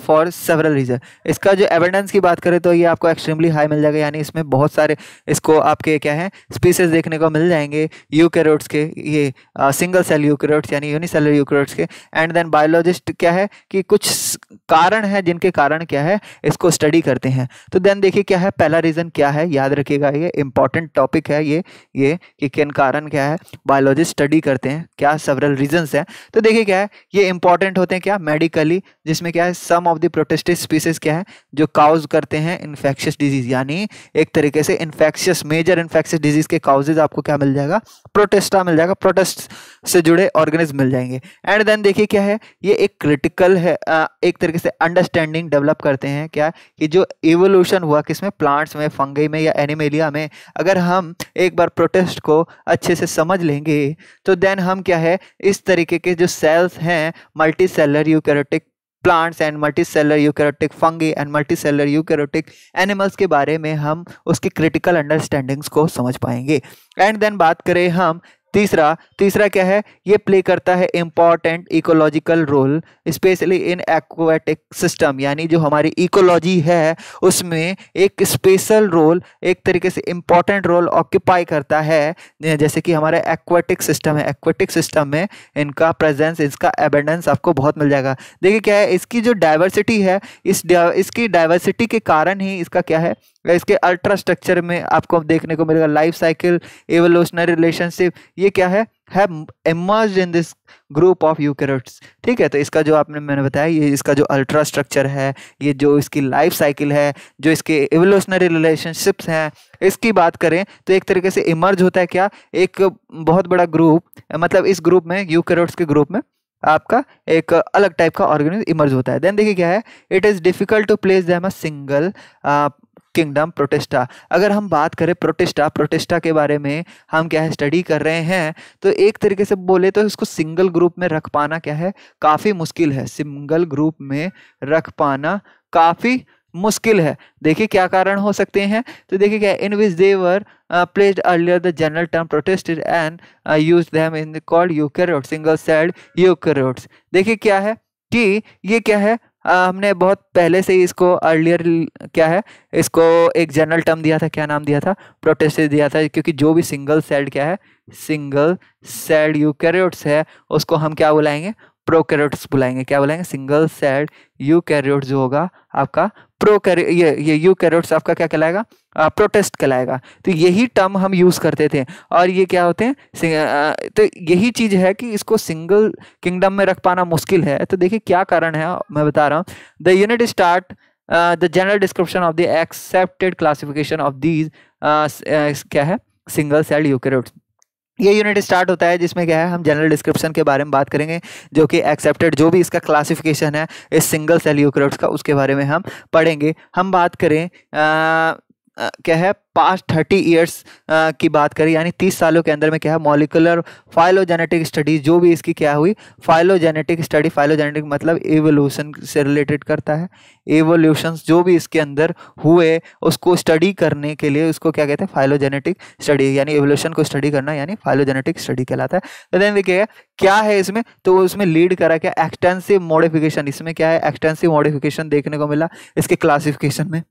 for several reason इसका जो एबेंडेंस की बात करें तो ये आपको एक्सट्रीमली हाई मिल जाएगा यानी इसमें बहुत सारे इसको आपके क्या है स्पीसीज देखने को मिल जाएंगे यू के ये सिंगल सेल यूकेरोट्स यानी यूनिसेलर यूकेरोट्स के एंड देन बायोलॉजिस्ट क्या है कि कुछ कारण है जिनके कारण क्या है इसको स्टडी करते हैं तो देन देखिए क्या है पहला रीज़न क्या है याद रखिएगा ये इंपॉर्टेंट टॉपिक है ये ये कि किन कारण क्या है बायोलॉजी स्टडी करते हैं क्या सेवरल रीजंस हैं तो देखिए क्या है ये इंपॉर्टेंट होते हैं क्या मेडिकली जिसमें क्या है some of the protistan species क्या है जो काउज करते हैं इन्फेक्शियस डिजीज यानी एक तरीके से इन्फेक्शियस मेजर इन्फेक्शियस डिजीज के काउजेज आपको क्या मिल जाएगा प्रोटेस्टा मिल जाएगा प्रोटेस्ट से जुड़े ऑर्गेनिज मिल जाएंगे एंड देन देखिए क्या है ये एक क्रिटिकल है एक तरीके से अंडरस्टैंडिंग डेवलप करते हैं क्या कि जो इवोल्यूशन हुआ किसमें प्लांट्स में फंगई में या एनिमेलिया में अगर हम एक बार प्रोटेस्ट को अच्छे से समझ लेंगे तो देन हम क्या है इस तरीके के जो सेल्स हैं multicellular eukaryotic plants and multicellular eukaryotic fungi and multicellular eukaryotic animals के बारे में हम उसकी क्रिटिकल अंडरस्टैंडिंग्स को समझ पाएंगे एंड देन बात करें हम तीसरा तीसरा क्या है ये प्ले करता है important ecological role specially in aquatic system यानी जो हमारी इकोलॉजी है उसमें एक स्पेशल रोल एक तरीके से इम्पॉर्टेंट रोल ऑक्यूपाई करता है जैसे कि हमारा एक्वाटिक सिस्टम है एक्वाटिक सिस्टम में इनका प्रेजेंस इसका एबेंडेंस आपको बहुत मिल जाएगा देखिए क्या है इसकी जो डाइवर्सिटी है इस इसकी डाइवर्सिटी के कारण ही इसका क्या है इसके अल्ट्रा स्ट्रक्चर में आपको देखने को मिलेगा लाइफ साइकिल एवोल्यूशनरी रिलेशनशिप ये क्या है have emerge in this group of eukaryotes ठीक है तो इसका जो आपने मैंने बताया ये इसका जो अल्ट्रा स्ट्रक्चर है ये जो इसकी लाइफ साइकिल है जो इसके एवोल्यूशनरी रिलेशनशिप्स हैं इसकी बात करें तो एक तरीके से इमर्ज होता है क्या एक बहुत बड़ा ग्रुप मतलब इस ग्रुप में यूकेरोट्स के ग्रुप में आपका एक अलग टाइप का ऑर्गेनिज इमर्ज होता है देन देखिए क्या है it is difficult to place them a single kingdom Protista अगर हम बात करें प्रोटेस्टा प्रोटेस्टा के बारे में हम क्या है स्टडी कर रहे हैं तो एक तरीके से बोले तो इसको सिंगल ग्रुप में रख पाना क्या है काफ़ी मुश्किल है सिंगल ग्रुप में रख पाना काफ़ी मुश्किल है देखिए क्या कारण हो सकते हैं तो देखिए क्या in which they were placed earlier the general term protist and use them in called eukaryote single celled eukaryotes देखिए क्या है कि ये क्या है आ, हमने बहुत पहले से ही इसको अर्लियर क्या है इसको एक जनरल टर्म दिया था क्या नाम दिया था प्रोटेस्ट दिया था क्योंकि जो भी सिंगल सेल्ड क्या है सिंगल सेल्ड यूकैरियोट्स है उसको हम क्या बुलाएंगे प्रोकैरियोट्स बुलाएंगे क्या बुलाएंगे सिंगल सेल्ड यूकैरियोट जो होगा आपका प्रो कर ये ये यू कैरोट्स आपका क्या कहलाएगा प्रोटेस्ट कहलाएगा तो यही टर्म हम यूज़ करते थे और ये क्या होते हैं तो यही चीज़ है कि इसको सिंगल किंगडम में रख पाना मुश्किल है तो देखिए क्या कारण है मैं बता रहा हूँ the unit start the general description of the accepted classification of these क्या है सिंगल सेल यूकेरोट्स ये यूनिट स्टार्ट होता है जिसमें क्या है हम जनरल डिस्क्रिप्शन के बारे में बात करेंगे जो कि एक्सेप्टेड जो भी इसका क्लासिफिकेशन है इस सिंगल सेल का उसके बारे में हम पढ़ेंगे हम बात करें क्या है पास्ट थर्टी ईयर्स की बात करें यानी तीस सालों के अंदर में क्या है मॉलिकुलर फाइलोजेनेटिक स्टडी जो भी इसकी क्या हुई फाइलोजेनेटिक स्टडी फाइलोजेनेटिक मतलब एवोल्यूशन से रिलेटेड करता है एवोल्यूशन जो भी इसके अंदर हुए उसको स्टडी करने के लिए उसको क्या कहते हैं फाइलोजेनेटिक स्टडी यानी एवोल्यूशन को स्टडी करना यानी फाइलोजेनेटिक स्टडी कहलाता है तो देन देखिए क्या है इसमें तो उसमें लीड करा क्या एक्सटेंसिव मॉडिफिकेशन इसमें क्या है एक्सटेंसिव मॉडिफिकेशन देखने को मिला इसके क्लासिफिकेशन में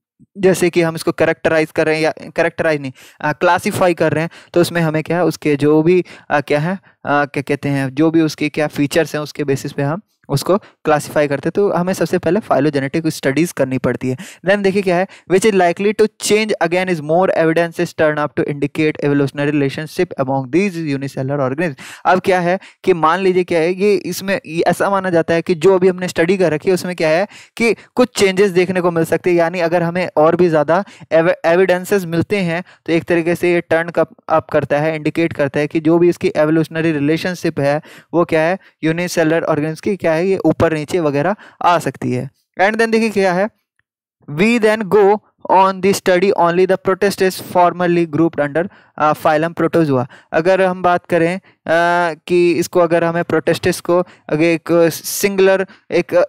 जैसे कि हम इसको करेक्टराइज कर रहे हैं या करेक्टराइज नहीं क्लासिफाई कर रहे हैं तो उसमें हमें क्या है उसके जो भी आ, क्या है आ, क्या कहते हैं जो भी उसके क्या फीचर्स हैं उसके बेसिस पे हम उसको क्लासीफाई करते हैं तो हमें सबसे पहले फाइलोजेनेटिक स्टडीज़ करनी पड़ती है देन देखिए क्या है which is likely to change again is more evidence is turn up to indicate evolutionary relationship among these unicellular organism अब क्या है कि मान लीजिए क्या है ये इसमें ऐसा माना जाता है कि जो अभी हमने स्टडी कर रखी है उसमें क्या है कि कुछ चेंजेस देखने को मिल सकते हैं यानी अगर हमें और भी ज़्यादा एविडेंसेज मिलते हैं तो एक तरीके से ये टर्न अप करता है इंडिकेट करता है कि जो भी इसकी एवोल्यूशनरी रिलेशनशिप है वो क्या है यूनिसेलर ऑर्गेनिज की क्या क्या है ये ऊपर नीचे वगैरह आ सकती है एंड देन देखिए क्या है we then go on the study only the protist is formally grouped under phylum Protozoa अगर हम बात करें uh, कि इसको अगर हमें प्रोटेस्टिस को अगर एक सिंगुलर एक uh,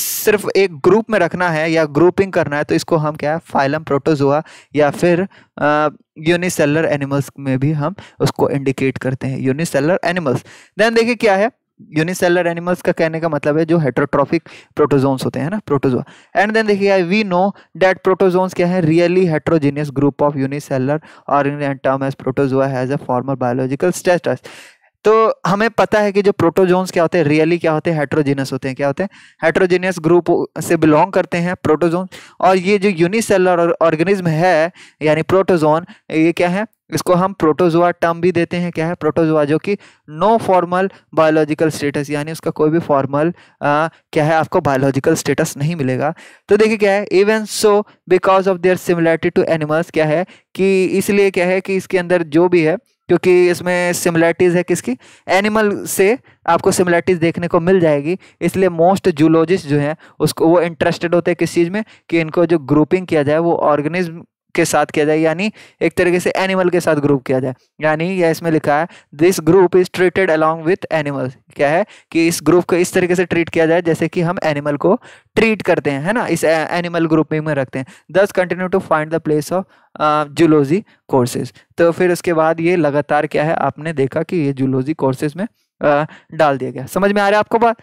सिर्फ एक ग्रुप में रखना है या ग्रुपिंग करना है तो इसको हम क्या है फाइलम प्रोटोजोआ या फिर यूनिसेलर uh, एनिमल्स में भी हम उसको इंडिकेट करते हैं यूनिसेलर एनिमल्स देन देखिए क्या है यूनिसेलर एनिमल्स का कहने का मतलब है जो हेट्रोट्रॉफिक प्रोटोजोन्स होते हैं ना प्रोटोजोआ एंड देन देखिए वी नो डैट प्रोटोजोन्स क्या है really heterogeneous group of unicellular और in term as protozoa has a former biological status तो हमें पता है कि जो प्रोटोजोन्स क्या होते हैं रियली क्या होते हैं हेट्रोजीनियस होते हैं क्या होते हैं हेट्रोजीनियस ग्रुप से बिलोंग करते हैं प्रोटोजोन और ये जो यूनिसेलर ऑर्गेनिज्म है यानी प्रोटोजोन ये क्या है इसको हम प्रोटोजोआ टर्म भी देते हैं क्या है प्रोटोजोआ जो कि नो फॉर्मल बायोलॉजिकल स्टेटस यानी उसका कोई भी फॉर्मल क्या है आपको बायोलॉजिकल स्टेटस नहीं मिलेगा तो देखिए क्या है even so because of their similarity to animals क्या है कि इसलिए क्या है कि इसके अंदर जो भी है क्योंकि इसमें सिमिलैरिटीज़ है किसकी एनिमल से आपको सिमिलैरिटीज़ देखने को मिल जाएगी इसलिए मोस्ट जूलॉजिस्ट जो हैं उसको वो इंटरेस्टेड होते हैं किस चीज़ में कि इनको जो ग्रुपिंग किया जाए वो ऑर्गेनिज्म के साथ किया जाए यानी एक तरीके से एनिमल के साथ ग्रुप किया जाए यानी यह इसमें लिखा है this group is treated along with animal क्या है कि इस ग्रुप को इस तरीके से ट्रीट किया जाए जैसे कि हम एनिमल को ट्रीट करते हैं है ना इस एनिमल ग्रुप में रखते हैं thus continue to find the place of zoology courses तो फिर उसके बाद ये लगातार क्या है आपने देखा कि ये जूलॉजी कोर्सेज में आ, डाल दिया गया समझ में आ रहा है आपको बात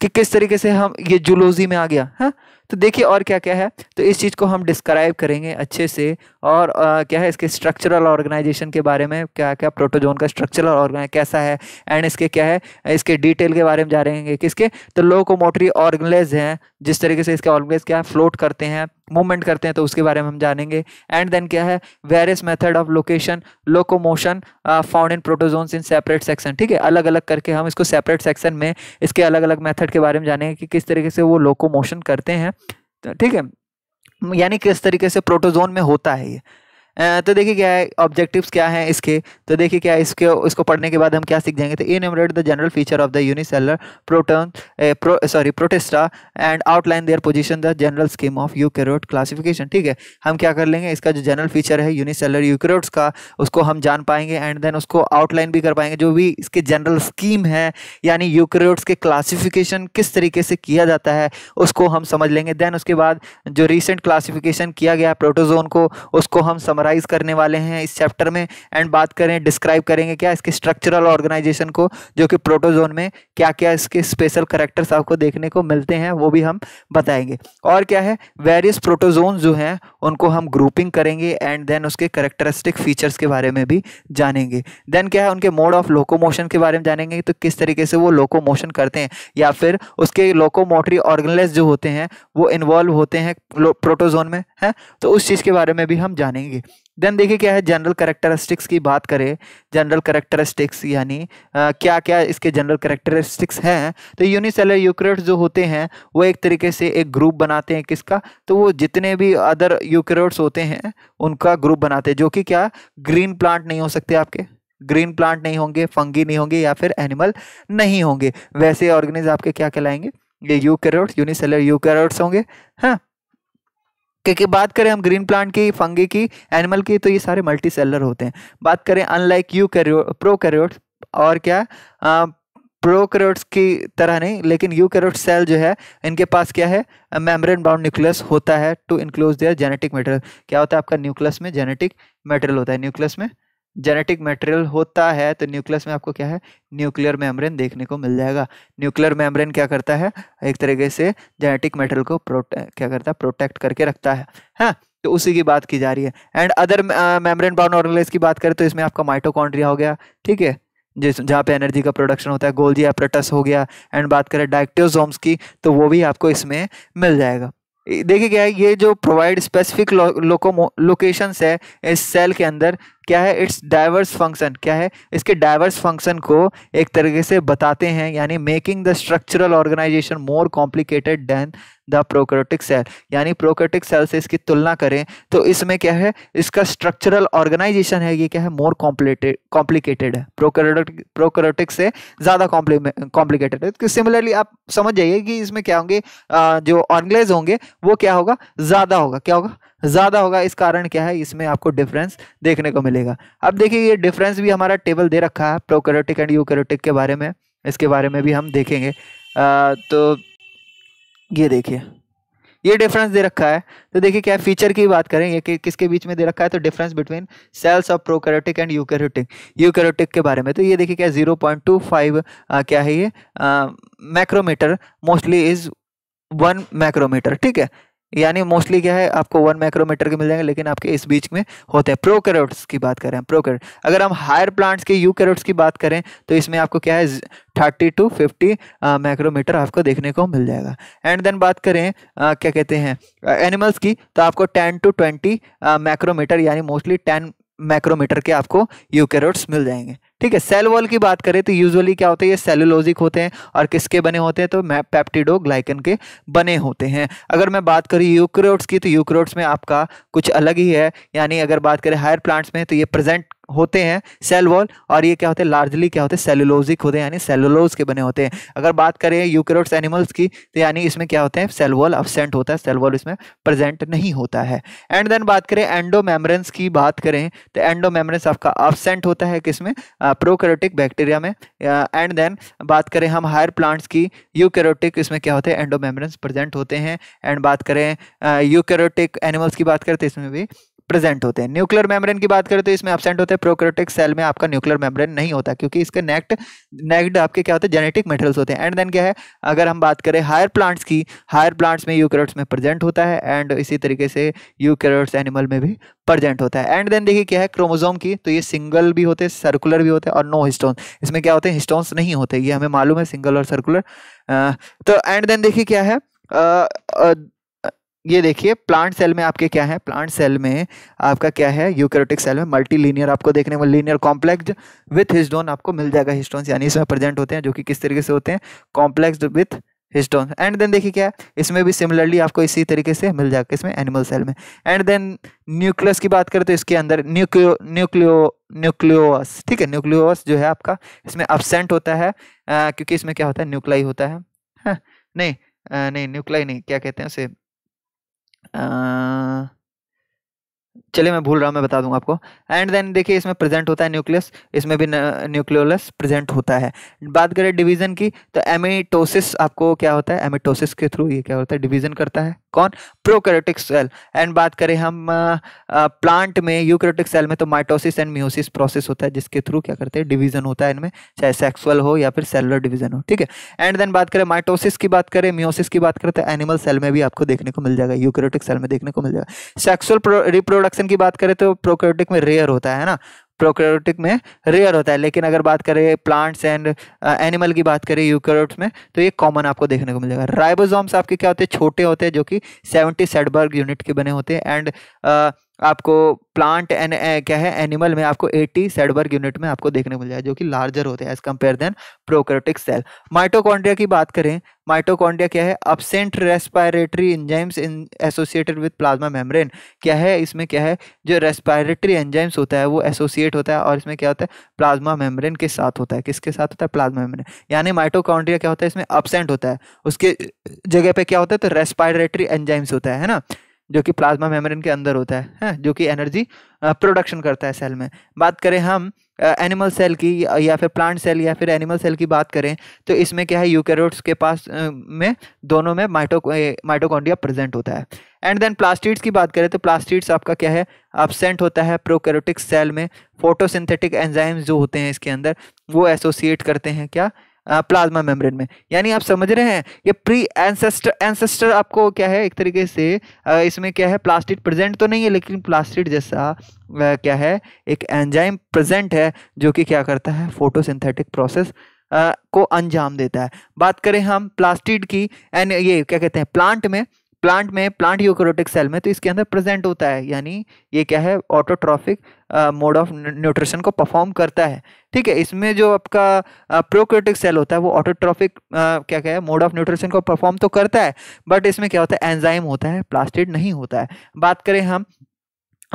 कि किस तरीके से हम ये जूलॉजी में आ गया है हाँ? तो देखिए और क्या क्या है तो इस चीज़ को हम डिस्क्राइब करेंगे अच्छे से और आ, क्या है इसके स्ट्रक्चरल ऑर्गेनाइजेशन के बारे में क्या क्या प्रोटोजोन का स्ट्रक्चरल ऑर्गेनाइज कैसा है एंड इसके क्या है इसके डिटेल के बारे में जा रहे किसके तो लोकोमोटरी ऑर्गेनाइज हैं जिस तरीके से इसके ऑर्गेनाइज क्या है फ्लोट करते हैं मूवमेंट करते हैं तो उसके बारे में हम जानेंगे एंड देन क्या है various method of location locomotion found in protozoans in separate section ठीक है अलग अलग करके हम इसको सेपरेट सेक्शन में इसके अलग अलग मेथड के बारे में जानेंगे कि किस तरीके से वो लोकोमोशन करते हैं ठीक है यानी किस तरीके से प्रोटोजोन में होता है ये तो देखिए क्या है ऑब्जेक्टिव्स क्या हैं इसके तो देखिए क्या है इसके इसको पढ़ने के बाद हम क्या सीख जाएंगे तो enumerate the general feature of the unicellular proton pro sorry Protista and outline their position the general scheme of eukaryote classification ठीक है हम क्या कर लेंगे इसका जो जनरल फीचर है यूनिसेलर यूकेरोट्स का उसको हम जान पाएंगे एंड देन उसको आउटलाइन भी कर पाएंगे जो भी इसके जनरल स्कीम है यानी यूकेरोट्स के क्लासिफिकेशन किस तरीके से किया जाता है उसको हम समझ लेंगे देन उसके बाद जो रिसेंट क्लासिफिकेशन किया गया प्रोटोजोन को उसको हम समझ समराइज करने वाले हैं इस चैप्टर में एंड बात करें डिस्क्राइब करेंगे क्या इसके स्ट्रक्चरल ऑर्गेनाइजेशन को जो कि प्रोटोजोन में क्या क्या इसके स्पेशल करेक्टर्स आपको देखने को मिलते हैं वो भी हम बताएंगे और क्या है वेरियस प्रोटोजोन जो हैं उनको हम ग्रुपिंग करेंगे एंड देन उसके करेक्टरिस्टिक फीचर्स के बारे में भी जानेंगे देन क्या है उनके मोड ऑफ लोकोमोशन के बारे में जानेंगे तो किस तरीके से वो लोकोमोशन करते हैं या फिर उसके लोकोमोटरी ऑर्गनलेस जो होते हैं वो इन्वॉल्व होते हैं प्रोटोजोन में है तो उस चीज़ के बारे में भी हम जानेंगे देन देखिए क्या है जनरल करेक्टरिस्टिक्स की बात करें जनरल करेक्टरिस्टिक्स यानी क्या क्या इसके जनरल करेक्टरिस्टिक्स हैं तो यूनिसेलर यूक्रेट जो होते हैं वो एक तरीके से एक ग्रुप बनाते हैं किसका तो वो जितने भी अदर यूक्रेट्स होते हैं उनका ग्रुप बनाते हैं जो कि क्या ग्रीन प्लांट नहीं हो सकते आपके ग्रीन प्लांट नहीं होंगे फंगी नहीं होंगे या फिर एनिमल नहीं होंगे वैसे ऑर्गेनिज आपके क्या कहलाएंगे ये यूकैरोट्स यूनिसेलर यूकैरोट्स होंगे हाँ क्योंकि बात करें हम ग्रीन प्लांट की फंगी की एनिमल की तो ये सारे मल्टी सेलर होते हैं बात करें unlike eukaryo prokaryote और क्या आ, प्रो करोट्स की तरह नहीं लेकिन यू करोट सेल जो है इनके पास क्या है मेम्ब्रेन बाउंड न्यूक्लियस होता है to enclose their genetic material क्या होता है आपका न्यूक्लियस में जेनेटिक मेटेरियल होता है न्यूक्लियस में जेनेटिक मटेरियल होता है तो न्यूक्लियस में आपको क्या है न्यूक्लियर मेम्ब्रेन देखने को मिल जाएगा न्यूक्लियर मेम्ब्रेन क्या करता है एक तरीके से जेनेटिक मटेरियल को प्रोटे क्या करता है प्रोटेक्ट करके रखता है हाँ तो उसी की बात की जा रही है and other membrane bound organise की बात करें तो इसमें आपका माइटोकॉन्ड्रिया हो गया ठीक है जिस जहाँ पे एनर्जी का प्रोडक्शन होता है गोल्जी एप्रेटस हो गया एंड बात करें डाइक्टियोजोम्स की तो वो भी आपको इसमें मिल जाएगा देखिए क्या है ये जो प्रोवाइड स्पेसिफिक लोकोमो लोकेशंस है इस सेल के अंदर क्या है इट्स डाइवर्स फंक्शन क्या है इसके डाइवर्स फंक्शन को एक तरीके से बताते हैं यानी making the structural organisation more complicated than the prokaryotic cell यानी प्रोक्रोटिक सेल से इसकी तुलना करें तो इसमें क्या है इसका स्ट्रक्चरल ऑर्गेनाइजेशन है ये क्या है मोर कॉम्प्लेटेड कॉम्प्लिकेटेड है प्रोकैरियोटिक प्रोक्रोटिक से ज़्यादा कॉम्प्लिकेटेड है तो सिमिलरली आप समझ जाइए कि इसमें क्या होंगे जो ऑर्गेनाइज होंगे वो क्या होगा ज़्यादा होगा क्या होगा ज़्यादा होगा इस कारण क्या है इसमें आपको डिफरेंस देखने को मिलेगा अब देखिए ये डिफरेंस भी हमारा टेबल दे रखा है प्रोकैरियोटिक एंड यूकैरियोटिक के बारे में इसके बारे में भी हम देखेंगे आ, तो ये देखिए ये डिफरेंस दे रखा है तो देखिए क्या फीचर की बात करें ये कि, किसके बीच में दे रखा है तो difference between cells of prokaryotic and eukaryotic eukaryotic के बारे में तो ये देखिए क्या जीरो पॉइंट टू फाइव क्या है ये macrometre mostly is one macrometre ठीक है यानी मोस्टली क्या है आपको वन माइक्रोमीटर के मिल जाएंगे लेकिन आपके इस बीच में होते हैं प्रो की बात करें प्रो अगर हम हायर प्लांट्स के यू की बात करें तो इसमें आपको क्या है थर्टी टू फिफ्टी माइक्रोमीटर आपको देखने को मिल जाएगा एंड देन बात करें आ, क्या कहते हैं एनिमल्स की तो आपको टेन टू ट्वेंटी माइक्रोमीटर यानी मोस्टली टेन माइक्रोमीटर के आपको यू मिल जाएंगे ठीक है सेल वॉल की बात करें तो यूजुअली क्या होता है ये सेलुलोजिक होते हैं और किसके बने होते हैं तो ग्लाइकन के बने होते हैं अगर मैं बात करूँ यूक्रोट्स की तो यूक्रोट्स में आपका कुछ अलग ही है यानी अगर बात करें हायर प्लांट्स में तो ये प्रेजेंट होते हैं सेल वॉल और ये क्या होते हैं लार्जली क्या होते हैं सेलुलोजिक होते हैं यानी सेलुलोज के बने होते हैं अगर बात करें यूक्रोट्स एनिमल्स की तो यानी इसमें क्या होते हैं सेल वॉल अबसेंट होता है सेल वॉल इसमें प्रेजेंट नहीं होता है एंड देन बात करें एंडोमेमरेंस की बात करें तो एंडोमेमरेंस आपका अबसेंट होता है किसमें प्रोकैरियोटिक बैक्टीरिया में एंड देन बात करें हम हायर प्लांट्स की यूकेरोटिक इसमें क्या होते हैं एंडोमेमरेंस प्रेजेंट होते हैं एंड बात करें यूकेरोटिक एनिमल्स की बात करें तो इसमें भी प्रेजेंट होते हैं न्यूक्लियर मेम्ब्रेन की बात करें तो इसमें एबसेंट होते हैं प्रोक्रोटिक सेल में आपका न्यूक्लियर मेम्ब्रेन नहीं होता क्योंकि इसके नेक्ट नेक्ड आपके क्या होते हैं जेनेटिक मेटेरियल्स होते हैं एंड देन क्या है अगर हम बात करें हायर प्लांट्स की हायर प्लांट्स में यूक्रोट्स में प्रेजेंट होता है एंड इसी तरीके से यूक्रोट्स एनिमल में भी प्रेजेंट होता है एंड देन देखिए क्या है क्रोमोजोम की तो ये सिंगल भी होते हैं सर्कुलर भी होते हैं और नो हिस्टोन इसमें क्या होते हैं हिस्टोन्स नहीं होते ये हमें मालूम है सिंगल और सर्कुलर तो एंड देन देखिए क्या है ये देखिए प्लांट सेल में आपके क्या है प्लांट सेल में आपका क्या है यूकेरोटिक सेल में मल्टीलिनियर आपको देखने में लीनियर कॉम्प्लेक्स विथ हिस्टोन आपको मिल जाएगा हिस्टोन यानी इसमें प्रेजेंट होते हैं जो कि किस तरीके से होते हैं complex with histone and then देखिए क्या है इसमें भी सिमिलरली आपको इसी तरीके से मिल जाएगा इसमें एनिमल सेल में एंड देन न्यूक्लियस की बात करें तो इसके अंदर न्यूक्लियो न्यूक्लियो न्यूक्लियोस ठीक है न्यूक्लियोस जो है आपका इसमें अब्सेंट होता है क्योंकि इसमें क्या होता है न्यूक्लाई होता है, हाँ, नहीं नहीं न्यूक्लाई नहीं क्या कहते हैं उसे चलिए मैं भूल रहा हूँ मैं बता दूंगा आपको एंड देन देखिए इसमें प्रेजेंट होता है न्यूक्लियस इसमें भी न्यूक्लियोलस प्रेजेंट होता है बात करें डिवीजन की तो एमिटोसिस आपको क्या होता है एमिटोसिस के थ्रू ये क्या होता है डिवीजन करता है कौन प्रोकैरियोटिक सेल एंड बात करें हम प्लांट में यूकैरियोटिक सेल में तो माइटोसिस एंड म्यूसिस प्रोसेस होता है जिसके थ्रू क्या करते हैं डिवीजन होता है इनमें चाहे सेक्सुअल हो या फिर सेलुलर डिवीजन हो ठीक है एंड देन बात करें माइटोसिस की बात करें मियोसिस की बात करें तो एनिमल सेल में भी आपको देखने को मिल जाएगा यूकैरियोटिक सेल में देखने को मिल जाएगा सेक्सुअल रिप्रोडक्शन की बात करें तो प्रोकैरियोटिक में रेयर होता है ना प्रोकैरियोटिक में रेयर होता है लेकिन अगर बात करें प्लांट्स एंड एनिमल की बात करें यूकैरियोट्स में तो ये कॉमन आपको देखने को मिलेगा राइबोसोम्स आपके क्या होते हैं छोटे होते हैं जो कि सेवेंटी सेडबर्ग यूनिट के बने होते हैं एंड आपको प्लांट एंड uh, क्या है एनिमल में आपको 80 सेडबर्ग यूनिट में आपको देखने मिल जाए जो कि लार्जर होते हैं as compare then prokaryotic cell mitochondria की बात करें माइटोकॉन्ड्रिया क्या है absent respiratory enzymes in associated with plasma membrane क्या है इसमें क्या है जो रेस्पायरेटरी एंजाइम्स होता है वो एसोसिएट होता है और इसमें क्या होता है प्लाज्मा मेम्ब्रेन के साथ होता है किसके साथ होता है प्लाज्मा मेम्ब्रेन यानी माइटोकॉन्ड्रिया क्या होता है इसमें अपसेंट होता है उसके जगह पे क्या होता है तो रेस्पायरेटरी एंजाइम्स होता है ना जो कि प्लाज्मा मेम्ब्रेन के अंदर होता है, हैं जो कि एनर्जी प्रोडक्शन करता है सेल में बात करें हम एनिमल सेल की या फिर प्लांट सेल या फिर एनिमल सेल की बात करें तो इसमें क्या है यूकेरोट्स के पास में दोनों में माइटो माइटोकॉन्ड्रिया प्रेजेंट होता है एंड देन प्लास्टिड्स की बात करें तो प्लास्टिड्स आपका क्या है एबसेंट होता है प्रोकैरियोटिक सेल में फोटोसिंथेटिक एंजाइम्स जो होते हैं इसके अंदर वो एसोसिएट करते हैं क्या प्लाज्मा मेम्ब्रेन में यानी आप समझ रहे हैं ये प्री एंसेस्टर एंसेस्टर आपको क्या है एक तरीके से इसमें क्या है प्लास्टिड प्रेजेंट तो नहीं है लेकिन प्लास्टिड जैसा क्या है एक एंजाइम प्रेजेंट है जो कि क्या करता है फोटोसिंथेटिक प्रोसेस को अंजाम देता है बात करें हम प्लास्टिड की एंड ये क्या कहते हैं प्लांट में प्लांट में प्लांट यूकोरोटिक सेल में तो इसके अंदर प्रेजेंट होता है यानी ये क्या है ऑटोट्रॉफिक मोड ऑफ न्यूट्रिशन को परफॉर्म करता है ठीक है इसमें जो आपका प्रोक्रोटिक सेल होता है वो ऑटोट्रॉफिक क्या क्या है मोड ऑफ न्यूट्रिशन को परफॉर्म तो करता है बट इसमें क्या होता है एंजाइम होता है प्लास्टिड नहीं होता है बात करें हम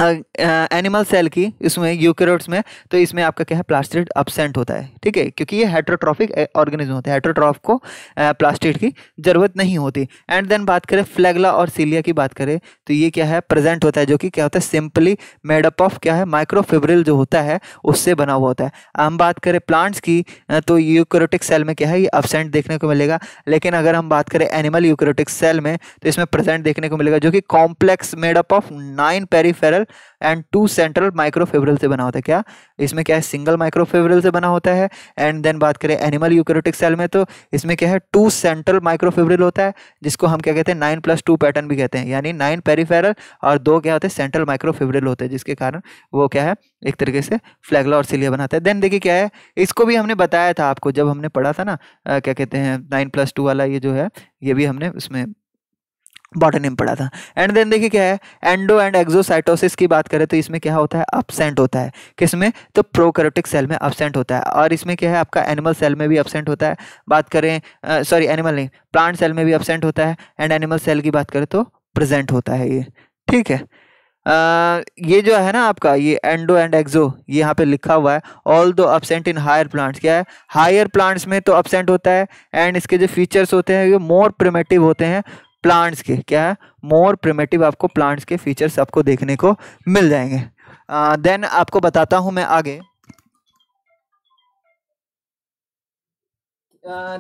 एनिमल सेल की इसमें यूकेरोट्स में तो इसमें आपका क्या है प्लास्टिड अपसेंट होता है ठीक है क्योंकि ये हेट्रोट्रॉफिक ऑर्गेनिज्म होता है हेट्रोट्रॉफ को प्लास्टिड की ज़रूरत नहीं होती एंड देन बात करें फ्लैगला और सीलिया की बात करें तो ये क्या है प्रेजेंट होता है जो कि क्या होता है सिंपली मेडअप ऑफ क्या है माइक्रोफेब्रिल जो होता है उससे बना हुआ होता है हम बात करें प्लांट्स की तो यूकेरोटिक सेल में क्या है ये अपसेंट देखने को मिलेगा लेकिन अगर हम बात करें एनिमल यूकेरोटिक सेल में तो इसमें प्रेजेंट देखने को मिलेगा जो कि complex made up of nine peripheral and two central microfibril से बना होता है क्या इसमें क्या है सिंगल माइक्रोफेबरल से बना होता है एंड देन बात करें एनिमल यूक्रोटिक सेल में तो इसमें क्या है टू सेंट्रल माइक्रोफेबरल होता है जिसको हम क्या कहते हैं नाइन प्लस टू पैटर्न भी कहते हैं यानी नाइन पेरीफेरल और दो क्या होते हैं सेंट्रल माइक्रोफेबरल होते हैं जिसके कारण वो क्या है एक तरीके से फ्लैगला और सिलिया बनाता है देन देखिए क्या है इसको भी हमने बताया था आपको जब हमने पढ़ा था ना क्या कहते हैं नाइन प्लस टू वाला ये जो है ये भी हमने उसमें बॉटनी में पढ़ा था एंड देन देखिए क्या है एंडो एंड एक्सोसाइटोसिस की बात करें तो इसमें क्या होता है अपसेंट होता है किसमें तो प्रोकैरियोटिक सेल में अपसेंट होता है और इसमें क्या है आपका एनिमल सेल में भी अपसेंट होता है बात करें सॉरी एनिमल नहीं प्लांट सेल में भी अपसेंट होता है एंड एनिमल सेल की बात करें तो प्रजेंट होता है ये ठीक है आ, ये जो है ना आपका ये एंडो एंड एक्जो ये यहाँ पे लिखा हुआ है ऑल दो अपसेंट इन हायर प्लांट्स क्या है हायर प्लांट्स में तो अपसेंट होता है एंड इसके जो फीचर्स होते हैं ये मोर प्रिमेटिव होते हैं प्लांट्स के क्या है मोर प्रिमेटिव आपको प्लांट्स के फीचर्स आपको देखने को मिल जाएंगे देन uh, आपको बताता हूँ मैं आगे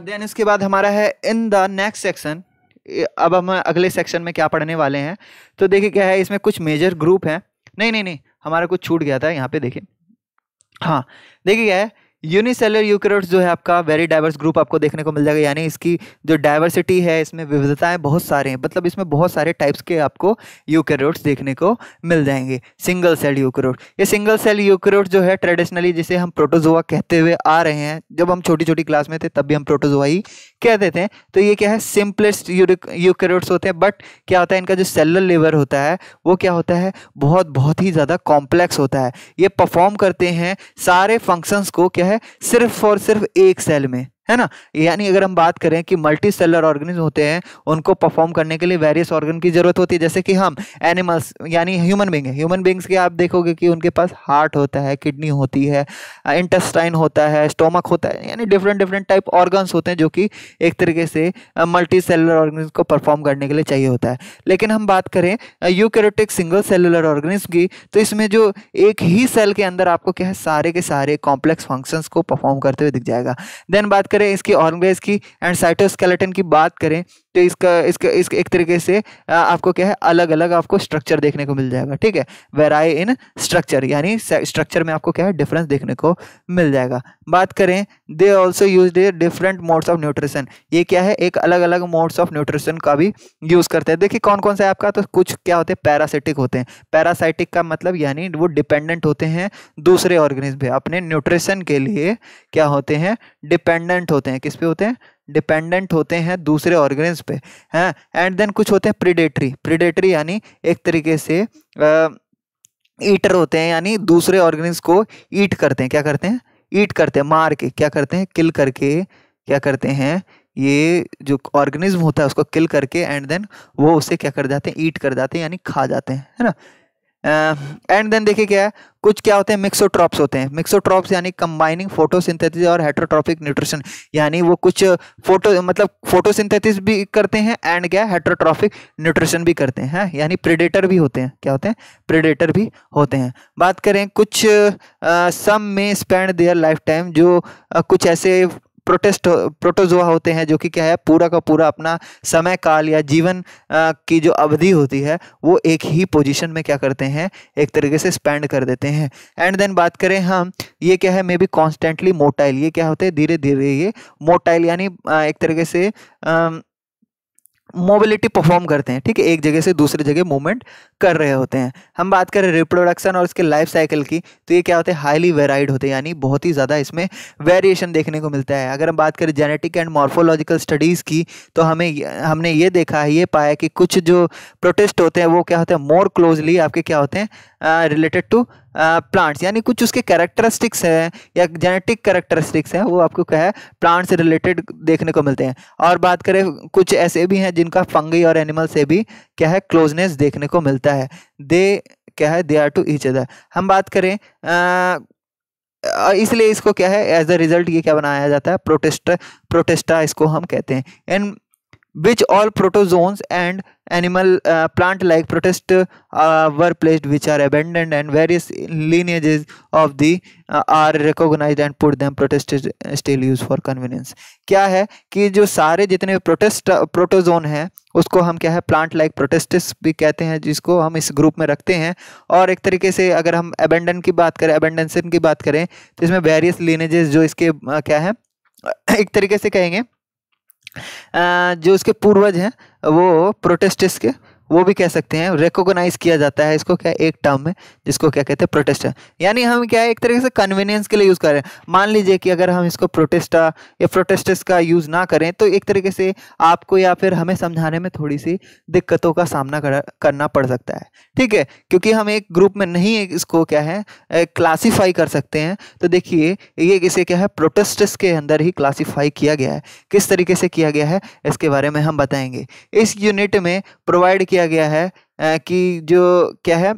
देन uh, इसके बाद हमारा है इन द नेक्स्ट सेक्शन अब हम अगले सेक्शन में क्या पढ़ने वाले हैं तो देखिए क्या है इसमें कुछ मेजर ग्रुप हैं नहीं नहीं नहीं हमारा कुछ छूट गया था यहाँ पे देखिए हाँ देखिए क्या है यूनिसेलर यूक्रेट्स जो है आपका वेरी डाइवर्स ग्रुप आपको देखने को मिल जाएगा यानी इसकी जो डाइवर्सिटी है इसमें विविधताएं बहुत सारे हैं मतलब इसमें बहुत सारे टाइप्स के आपको यूक्रोट्स देखने को मिल जाएंगे सिंगल सेल यूक्रोट ये सिंगल सेल यूक्रोट जो है ट्रेडिशनली जिसे हम प्रोटोजोआ कहते हुए आ रहे हैं जब हम छोटी छोटी क्लास में थे तब भी हम प्रोटोजोआ ही कहते थे तो ये क्या है सिंपलेस्ट यूक्रोट्स होते हैं बट क्या होता है इनका जो सेलर लेवर होता है वो क्या होता है बहुत बहुत ही ज़्यादा कॉम्प्लेक्स होता है ये परफॉर्म करते हैं सारे फंक्शंस को क्या है सिर्फ और सिर्फ एक सेल में है ना यानी अगर हम बात करें कि मल्टी सेलर ऑर्गेनिज्म होते हैं उनको परफॉर्म करने के लिए वेरियस ऑर्गन की ज़रूरत होती है जैसे कि हम एनिमल्स यानी ह्यूमन बींग ह्यूमन बींग्स के आप देखोगे कि उनके पास हार्ट होता है किडनी होती है इंटेस्टाइन होता है स्टोमक होता है यानी डिफरेंट डिफरेंट टाइप ऑर्गन्स होते हैं जो कि एक तरीके से मल्टी सेलर ऑर्गेनिज्म को परफॉर्म करने के लिए चाहिए होता है लेकिन हम बात करें यूकेरोटिक सिंगल सेलुलर ऑर्गेनिज्म की तो इसमें जो एक ही सेल के अंदर आपको क्या है सारे के सारे कॉम्प्लेक्स फंक्शंस को परफॉर्म करते हुए दिख जाएगा देन बात करें करें इसकी ऑर्गेज की एंड साइटोस्केलेटन की बात करें तो इसका इसका इस एक तरीके से आपको क्या है अलग अलग आपको स्ट्रक्चर देखने को मिल जाएगा ठीक है वेराई इन स्ट्रक्चर यानी स्ट्रक्चर में आपको क्या है डिफरेंस देखने को मिल जाएगा बात करें they also use different modes of nutrition ये क्या है एक अलग अलग मोड्स ऑफ न्यूट्रिशन का भी यूज़ करते हैं देखिए कौन कौन सा है आपका तो कुछ क्या होते हैं पैरासिटिक होते हैं पैरासाइटिक का मतलब यानी वो डिपेंडेंट होते हैं दूसरे ऑर्गेनिज्म पे अपने न्यूट्रिशन के लिए क्या होते हैं डिपेंडेंट होते हैं किस पे होते हैं डिपेंडेंट होते हैं दूसरे ऑर्गेन्स पे हैं एंड देन कुछ होते हैं प्रिडेटरी प्रिडेटरी यानी एक तरीके से ईटर होते हैं यानी दूसरे ऑर्गेन्स को ईट करते हैं क्या करते हैं ईट करते हैं मार के क्या करते हैं किल करके क्या करते हैं ये जो ऑर्गेनिज्म होता है उसको किल करके एंड देन वो उसे क्या कर जाते हैं ईट कर जाते हैं यानी खा जाते हैं है ना एंड देन देखिए क्या है कुछ क्या होते हैं मिक्सोट्रॉप्स होते हैं मिक्सोट्रॉप्स यानी कंबाइनिंग फोटोसिंथेसिस और हेट्रोट्रॉपिक न्यूट्रिशन यानी वो कुछ फोटो मतलब फोटोसिंथेसिस भी करते हैं एंड क्या हेट्रोट्रॉपिक न्यूट्रिशन भी करते हैं है? यानी प्रेडेटर भी होते हैं क्या होते हैं प्रेडेटर भी होते हैं बात करें कुछ सम में स्पेंड देयर लाइफ टाइम जो आ, कुछ ऐसे प्रोटेस्ट प्रोटोजोआ होते हैं जो कि क्या है पूरा का पूरा अपना समय काल या जीवन की जो अवधि होती है वो एक ही पोजीशन में क्या करते हैं एक तरीके से स्पेंड कर देते हैं एंड देन बात करें हम ये क्या है मे बी कॉन्स्टेंटली मोटाइल ये क्या होते हैं धीरे धीरे ये मोटाइल यानी एक तरीके से मोबिलिटी परफॉर्म करते हैं ठीक है एक जगह से दूसरी जगह मूवमेंट कर रहे होते हैं हम बात करें रिप्रोडक्शन और इसके लाइफ साइकिल की तो ये क्या होते हैं हाईली वेराइड होते हैं यानी बहुत ही ज़्यादा इसमें वेरिएशन देखने को मिलता है अगर हम बात करें जेनेटिक एंड मॉर्फोलॉजिकल स्टडीज़ की तो हमें हमने ये देखा है ये पाया कि कुछ जो प्रोटेस्ट होते हैं वो क्या होते हैं मोर क्लोजली आपके क्या होते हैं रिलेटेड टू प्लांट्स यानी कुछ उसके कैरेक्टरिस्टिक्स हैं या जेनेटिक कैरेक्टरिस्टिक्स हैं वो आपको क्या है प्लांट से रिलेटेड देखने को मिलते हैं और बात करें कुछ ऐसे भी हैं जिनका फंगी और एनिमल से भी क्या है क्लोजनेस देखने को मिलता है दे क्या है they are to each other हम बात करें इसलिए इसको क्या है एज अ रिजल्ट ये क्या बनाया जाता है प्रोटेस्टा प्रोटेस्टा इसको हम कहते हैं and which all protozoans and animal uh, plant like protist uh, were placed which are abandoned and various lineages of the uh, are recognized and put them protist still use for convenience क्या है कि जो सारे जितने protest protozoan हैं उसको हम क्या है प्लांट लाइक प्रोटेस्टिस भी कहते हैं जिसको हम इस ग्रुप में रखते हैं और एक तरीके से अगर हम एबेंडन की बात करें एबेंडेंसन की बात करें तो इसमें वेरियस लिनेजेस जो इसके क्या है एक तरीके से कहेंगे जो उसके पूर्वज हैं वो प्रोटेस्टेस के वो भी कह सकते हैं रिकोगनाइज किया जाता है इसको क्या एक टर्म में जिसको क्या कहते हैं प्रोटेस्टा यानी हम क्या है एक तरीके से कन्वीनियंस के लिए यूज़ कर रहे हैं मान लीजिए कि अगर हम इसको प्रोटेस्टा या प्रोटेस्टस का यूज़ ना करें तो एक तरीके से आपको या फिर हमें समझाने में थोड़ी सी दिक्कतों का सामना कर, करना पड़ सकता है ठीक है क्योंकि हम एक ग्रुप में नहीं इसको क्या है क्लासीफाई कर सकते हैं तो देखिए ये इसे क्या है प्रोटेस्टस के अंदर ही क्लासीफाई किया गया है किस तरीके से किया गया है इसके बारे में हम बताएंगे इस यूनिट में प्रोवाइड किया किया गया है कि जो क्या है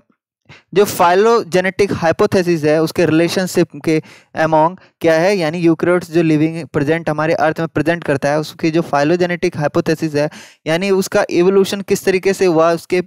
जो फाइलोजेनेटिक हाइपोथेसिस है उसके रिलेशनशिप के अमोंग क्या है यानी यूक्रोट्स जो लिविंग प्रेजेंट हमारे अर्थ में प्रेजेंट करता है उसकी जो फाइलोजेनेटिक हाइपोथेसिस है यानी उसका इवोल्यूशन किस तरीके से हुआ उसके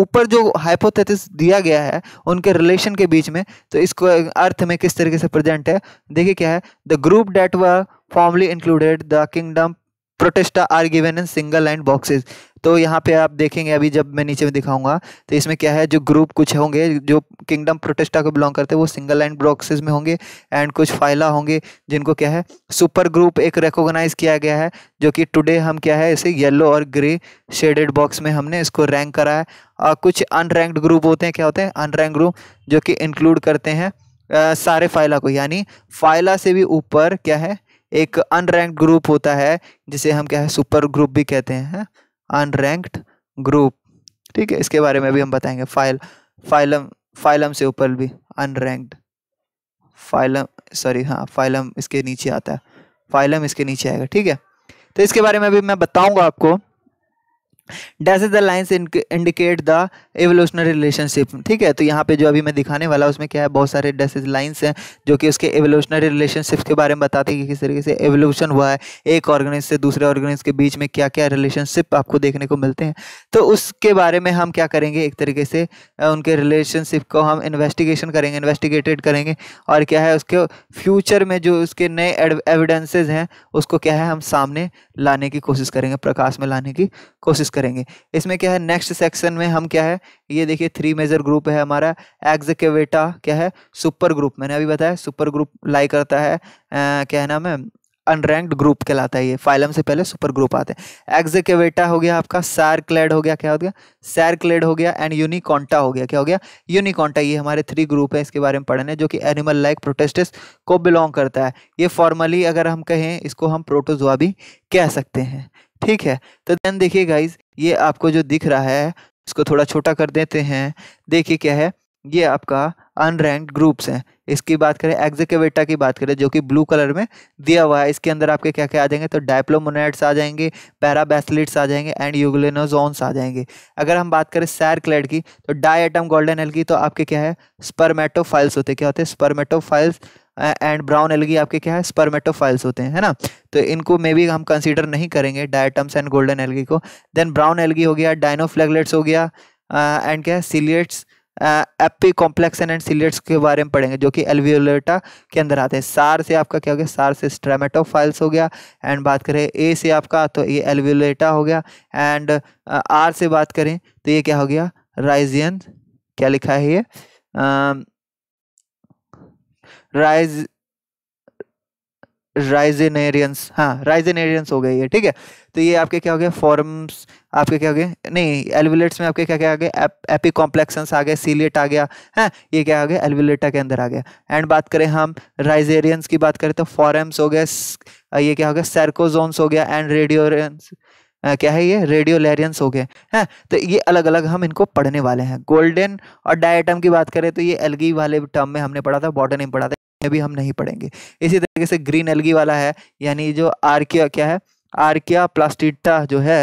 ऊपर जो हाइपोथेसिस दिया गया है उनके रिलेशन के बीच में तो इसको अर्थ में किस तरीके से प्रेजेंट है देखिए क्या है the group that were formerly included the kingdom Protista are given in single and boxes तो यहाँ पे आप देखेंगे अभी जब मैं नीचे में दिखाऊंगा तो इसमें क्या है जो ग्रुप कुछ होंगे जो किंगडम प्रोटेस्टा को बिलोंग करते हैं वो सिंगल एंड ब्रॉक्सेज में होंगे एंड कुछ फाइला होंगे जिनको क्या है सुपर ग्रुप एक रिकोगनाइज किया गया है जो कि टुडे हम क्या है इसे येलो और ग्रे शेडेड बॉक्स में हमने इसको रैंक करा है और कुछ अनरैंक्ड ग्रुप होते हैं क्या होते हैं अनरैंक ग्रुप जो कि इंक्लूड करते हैं आ, सारे फाइला को यानी फाइला से भी ऊपर क्या है एक अनरैंक्ड ग्रुप होता है जिसे हम क्या है सुपर ग्रुप भी कहते हैं हाँ। अनरैंक्ड ग्रुप ठीक है इसके बारे में भी हम बताएंगे फाइल फाइलम फाइलम से ऊपर भी अनरैंक्ड फाइलम सॉरी हाँ फाइलम इसके नीचे आता है फाइलम इसके नीचे आएगा ठीक है तो इसके बारे में भी मैं बताऊंगा आपको dashes the lines indicate the evolutionary relationship ठीक है तो यहाँ पे जो अभी मैं दिखाने वाला उसमें क्या है बहुत सारे डैसेज लाइन्स हैं जो कि उसके एवोल्यूशनरी रिलेशनशिप के बारे में बताते हैं कि किस तरीके से एवोल्यूशन हुआ है एक ऑर्गेनिज से दूसरे ऑर्गेनिज के बीच में क्या क्या रिलेशनशिप आपको देखने को मिलते हैं तो उसके बारे में हम क्या करेंगे एक तरीके से उनके रिलेशनशिप को हम इन्वेस्टिगेशन करेंगे इन्वेस्टिगेटेड करेंगे और क्या है उसके फ्यूचर में जो उसके नए एविडेंसेज हैं उसको क्या है हम सामने लाने की कोशिश करेंगे प्रकाश में लाने की कोशिश करेंगे इसमें क्या है नेक्स्ट सेक्शन में हम क्या है ये देखिए थ्री मेजर ग्रुप है हमारा एग्जेवेटा क्या है सुपर ग्रुप मैंने अभी बताया सुपर ग्रुप लाई करता है आ, क्या है नाम है अनरैंक्ड ग्रुप कहलाता है ये फाइलम से पहले सुपर ग्रुप आते हैं एग्जेवेटा हो गया आपका सैरक्लेड हो गया क्या हो गया सैरक्लेड हो गया एंड यूनिकॉन्टा हो गया क्या हो गया यूनिकॉन्टा ये हमारे थ्री ग्रुप है इसके बारे में पढ़ने जो कि एनिमल लाइक प्रोटेस्टिस को बिलोंग करता है ये फॉर्मली अगर हम कहें इसको हम प्रोटोजुआ भी कह सकते हैं ठीक है तो देन देखिए गाइज ये आपको जो दिख रहा है इसको थोड़ा छोटा कर देते हैं देखिए क्या है ये आपका अनरैंक्ड ग्रुप्स हैं इसकी बात करें एग्जीक्यूवेटा की बात करें जो कि ब्लू कलर में दिया हुआ है इसके अंदर आपके क्या क्या आ जाएंगे तो डायप्लोमोनाइट्स आ जाएंगे पैराबैसलिट्स आ जाएंगे एंड यूगलेनोजोन्स आ जाएंगे अगर हम बात करें सैर क्लेड की तो डाई एटम गोल्डन एल की तो आपके क्या है स्पर्मेटोफाइल्स होते क्या होते हैं स्पर्मेटोफाइल्स एंड ब्राउन एलगी आपके क्या है स्पर्मेटोफाइल्स होते हैं है ना तो इनको मे भी हम कंसीडर नहीं करेंगे डायटम्स एंड गोल्डन एलगी को देन ब्राउन एलगी हो गया डायनोफ्लेगलेट्स हो गया एंड क्या है सिलियट्स एप्पी कॉम्प्लेक्सन एंड सिलियट्स के बारे में पढ़ेंगे जो कि एलवियोलेटा के अंदर आते हैं सार से आपका क्या हो गया सार से स्ट्रेमेटोफाइल्स हो गया एंड बात करें ए से आपका तो ये एलवियोलेटा हो गया एंड आर से बात करें तो ये क्या हो गया राइजियन क्या लिखा है ये राइज राइजेनेरियंस हाँ राइजेनेरियंस हो गए ये ठीक है तो ये आपके क्या हो गए फॉरम्स आपके क्या हो गए नहीं एलविलेट्स में आपके क्या क्या आ गए एपी कॉम्प्लेक्सेंस आ गए सीलेट आ गया है हाँ, ये क्या आ गया एलविलेटा के अंदर आ गया एंड बात करें हम राइजेरियंस की बात करें तो फॉरम्स हो गए ये क्या हो गया सैरकोजोन्स हो गया एंड रेडियोरियंस आ, क्या है ये रेडियो लेरियंस हो गए हैं तो ये अलग अलग हम इनको पढ़ने वाले हैं गोल्डन और डायटम की बात करें तो ये एलगी वाले टर्म में हमने पढ़ा था बॉटन में पढ़ा था ये भी हम नहीं पढ़ेंगे इसी तरीके से ग्रीन एलगी वाला है यानी जो आर्किया क्या है आर्किया प्लास्टिटा जो है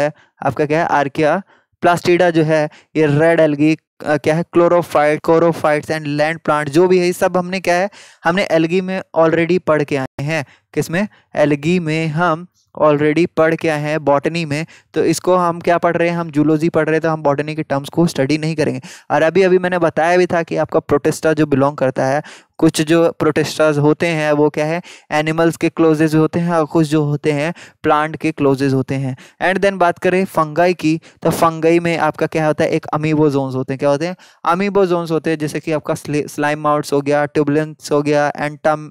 आपका क्या है आर्किया प्लास्टिडा जो है ये रेड एलगी क्या है chlorophyte chlorophytes and land plant जो भी है ये सब हमने क्या है हमने एलगी में ऑलरेडी पढ़ के आए हैं किसमें एलगी में हम ऑलरेडी पढ़ क्या है बॉटनी में तो इसको हम क्या पढ़ रहे हैं हम जूलॉजी पढ़ रहे हैं तो हम बॉटनी के टर्म्स को स्टडी नहीं करेंगे और अभी अभी मैंने बताया भी था कि आपका प्रोटेस्टा जो बिलोंग करता है कुछ जो प्रोटेस्टाज होते हैं वो क्या है एनिमल्स के क्लोजेज होते हैं और कुछ जो होते हैं प्लांट के क्लोजेज होते हैं एंड देन बात करें फंगाई की तो फंगाई में आपका क्या होता है एक अमीबो जोन्स होते हैं क्या होते हैं अमीबो जोन्स होते हैं जैसे कि आपका स्लाइम माउट्स हो गया ट्यूबलेंस हो गया एंटम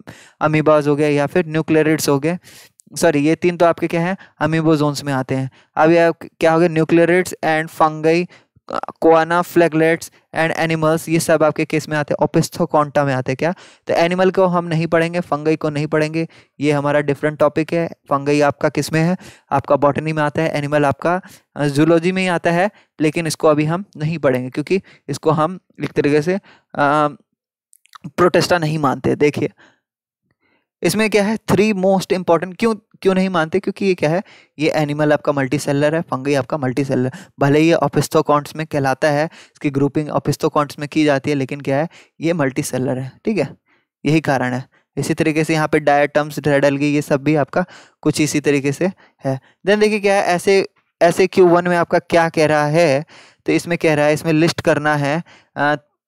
अमीबाज हो गया या फिर न्यूक्लियरिट्स हो गए सॉरी ये तीन तो आपके क्या हैं अमीबोजोन्स में आते हैं अब ये क्या हो गया nucleariids and fungi choanoflagellates and animals ये सब आपके केस में आते हैं ओपिस्थोकॉन्टा में आते हैं क्या तो एनिमल को हम नहीं पढ़ेंगे फंगई को नहीं पढ़ेंगे ये हमारा डिफरेंट टॉपिक है फंगई आपका किस में है आपका बॉटनी में आता है एनिमल आपका जूलॉजी में ही आता है लेकिन इसको अभी हम नहीं पढ़ेंगे क्योंकि इसको हम एक तरीके से प्रोटेस्टा नहीं मानते देखिए इसमें क्या है थ्री मोस्ट इंपॉर्टेंट क्यों क्यों नहीं मानते क्योंकि ये क्या है ये एनिमल आपका मल्टी सेलर है फंगई आपका मल्टी सेलर भले ही ऑपिस्थोकॉन्ट्स में कहलाता है इसकी ग्रुपिंग ऑपिस्थोकॉन्ट्स में की जाती है लेकिन क्या है ये मल्टी सेलर है ठीक है यही कारण है इसी तरीके से यहाँ पे डायटम्स ड्रेडलगी ये सब भी आपका कुछ इसी तरीके से है देन देखिए क्या है ऐसे ऐसे क्यू वन में आपका क्या कह रहा है तो इसमें कह रहा है इसमें लिस्ट करना है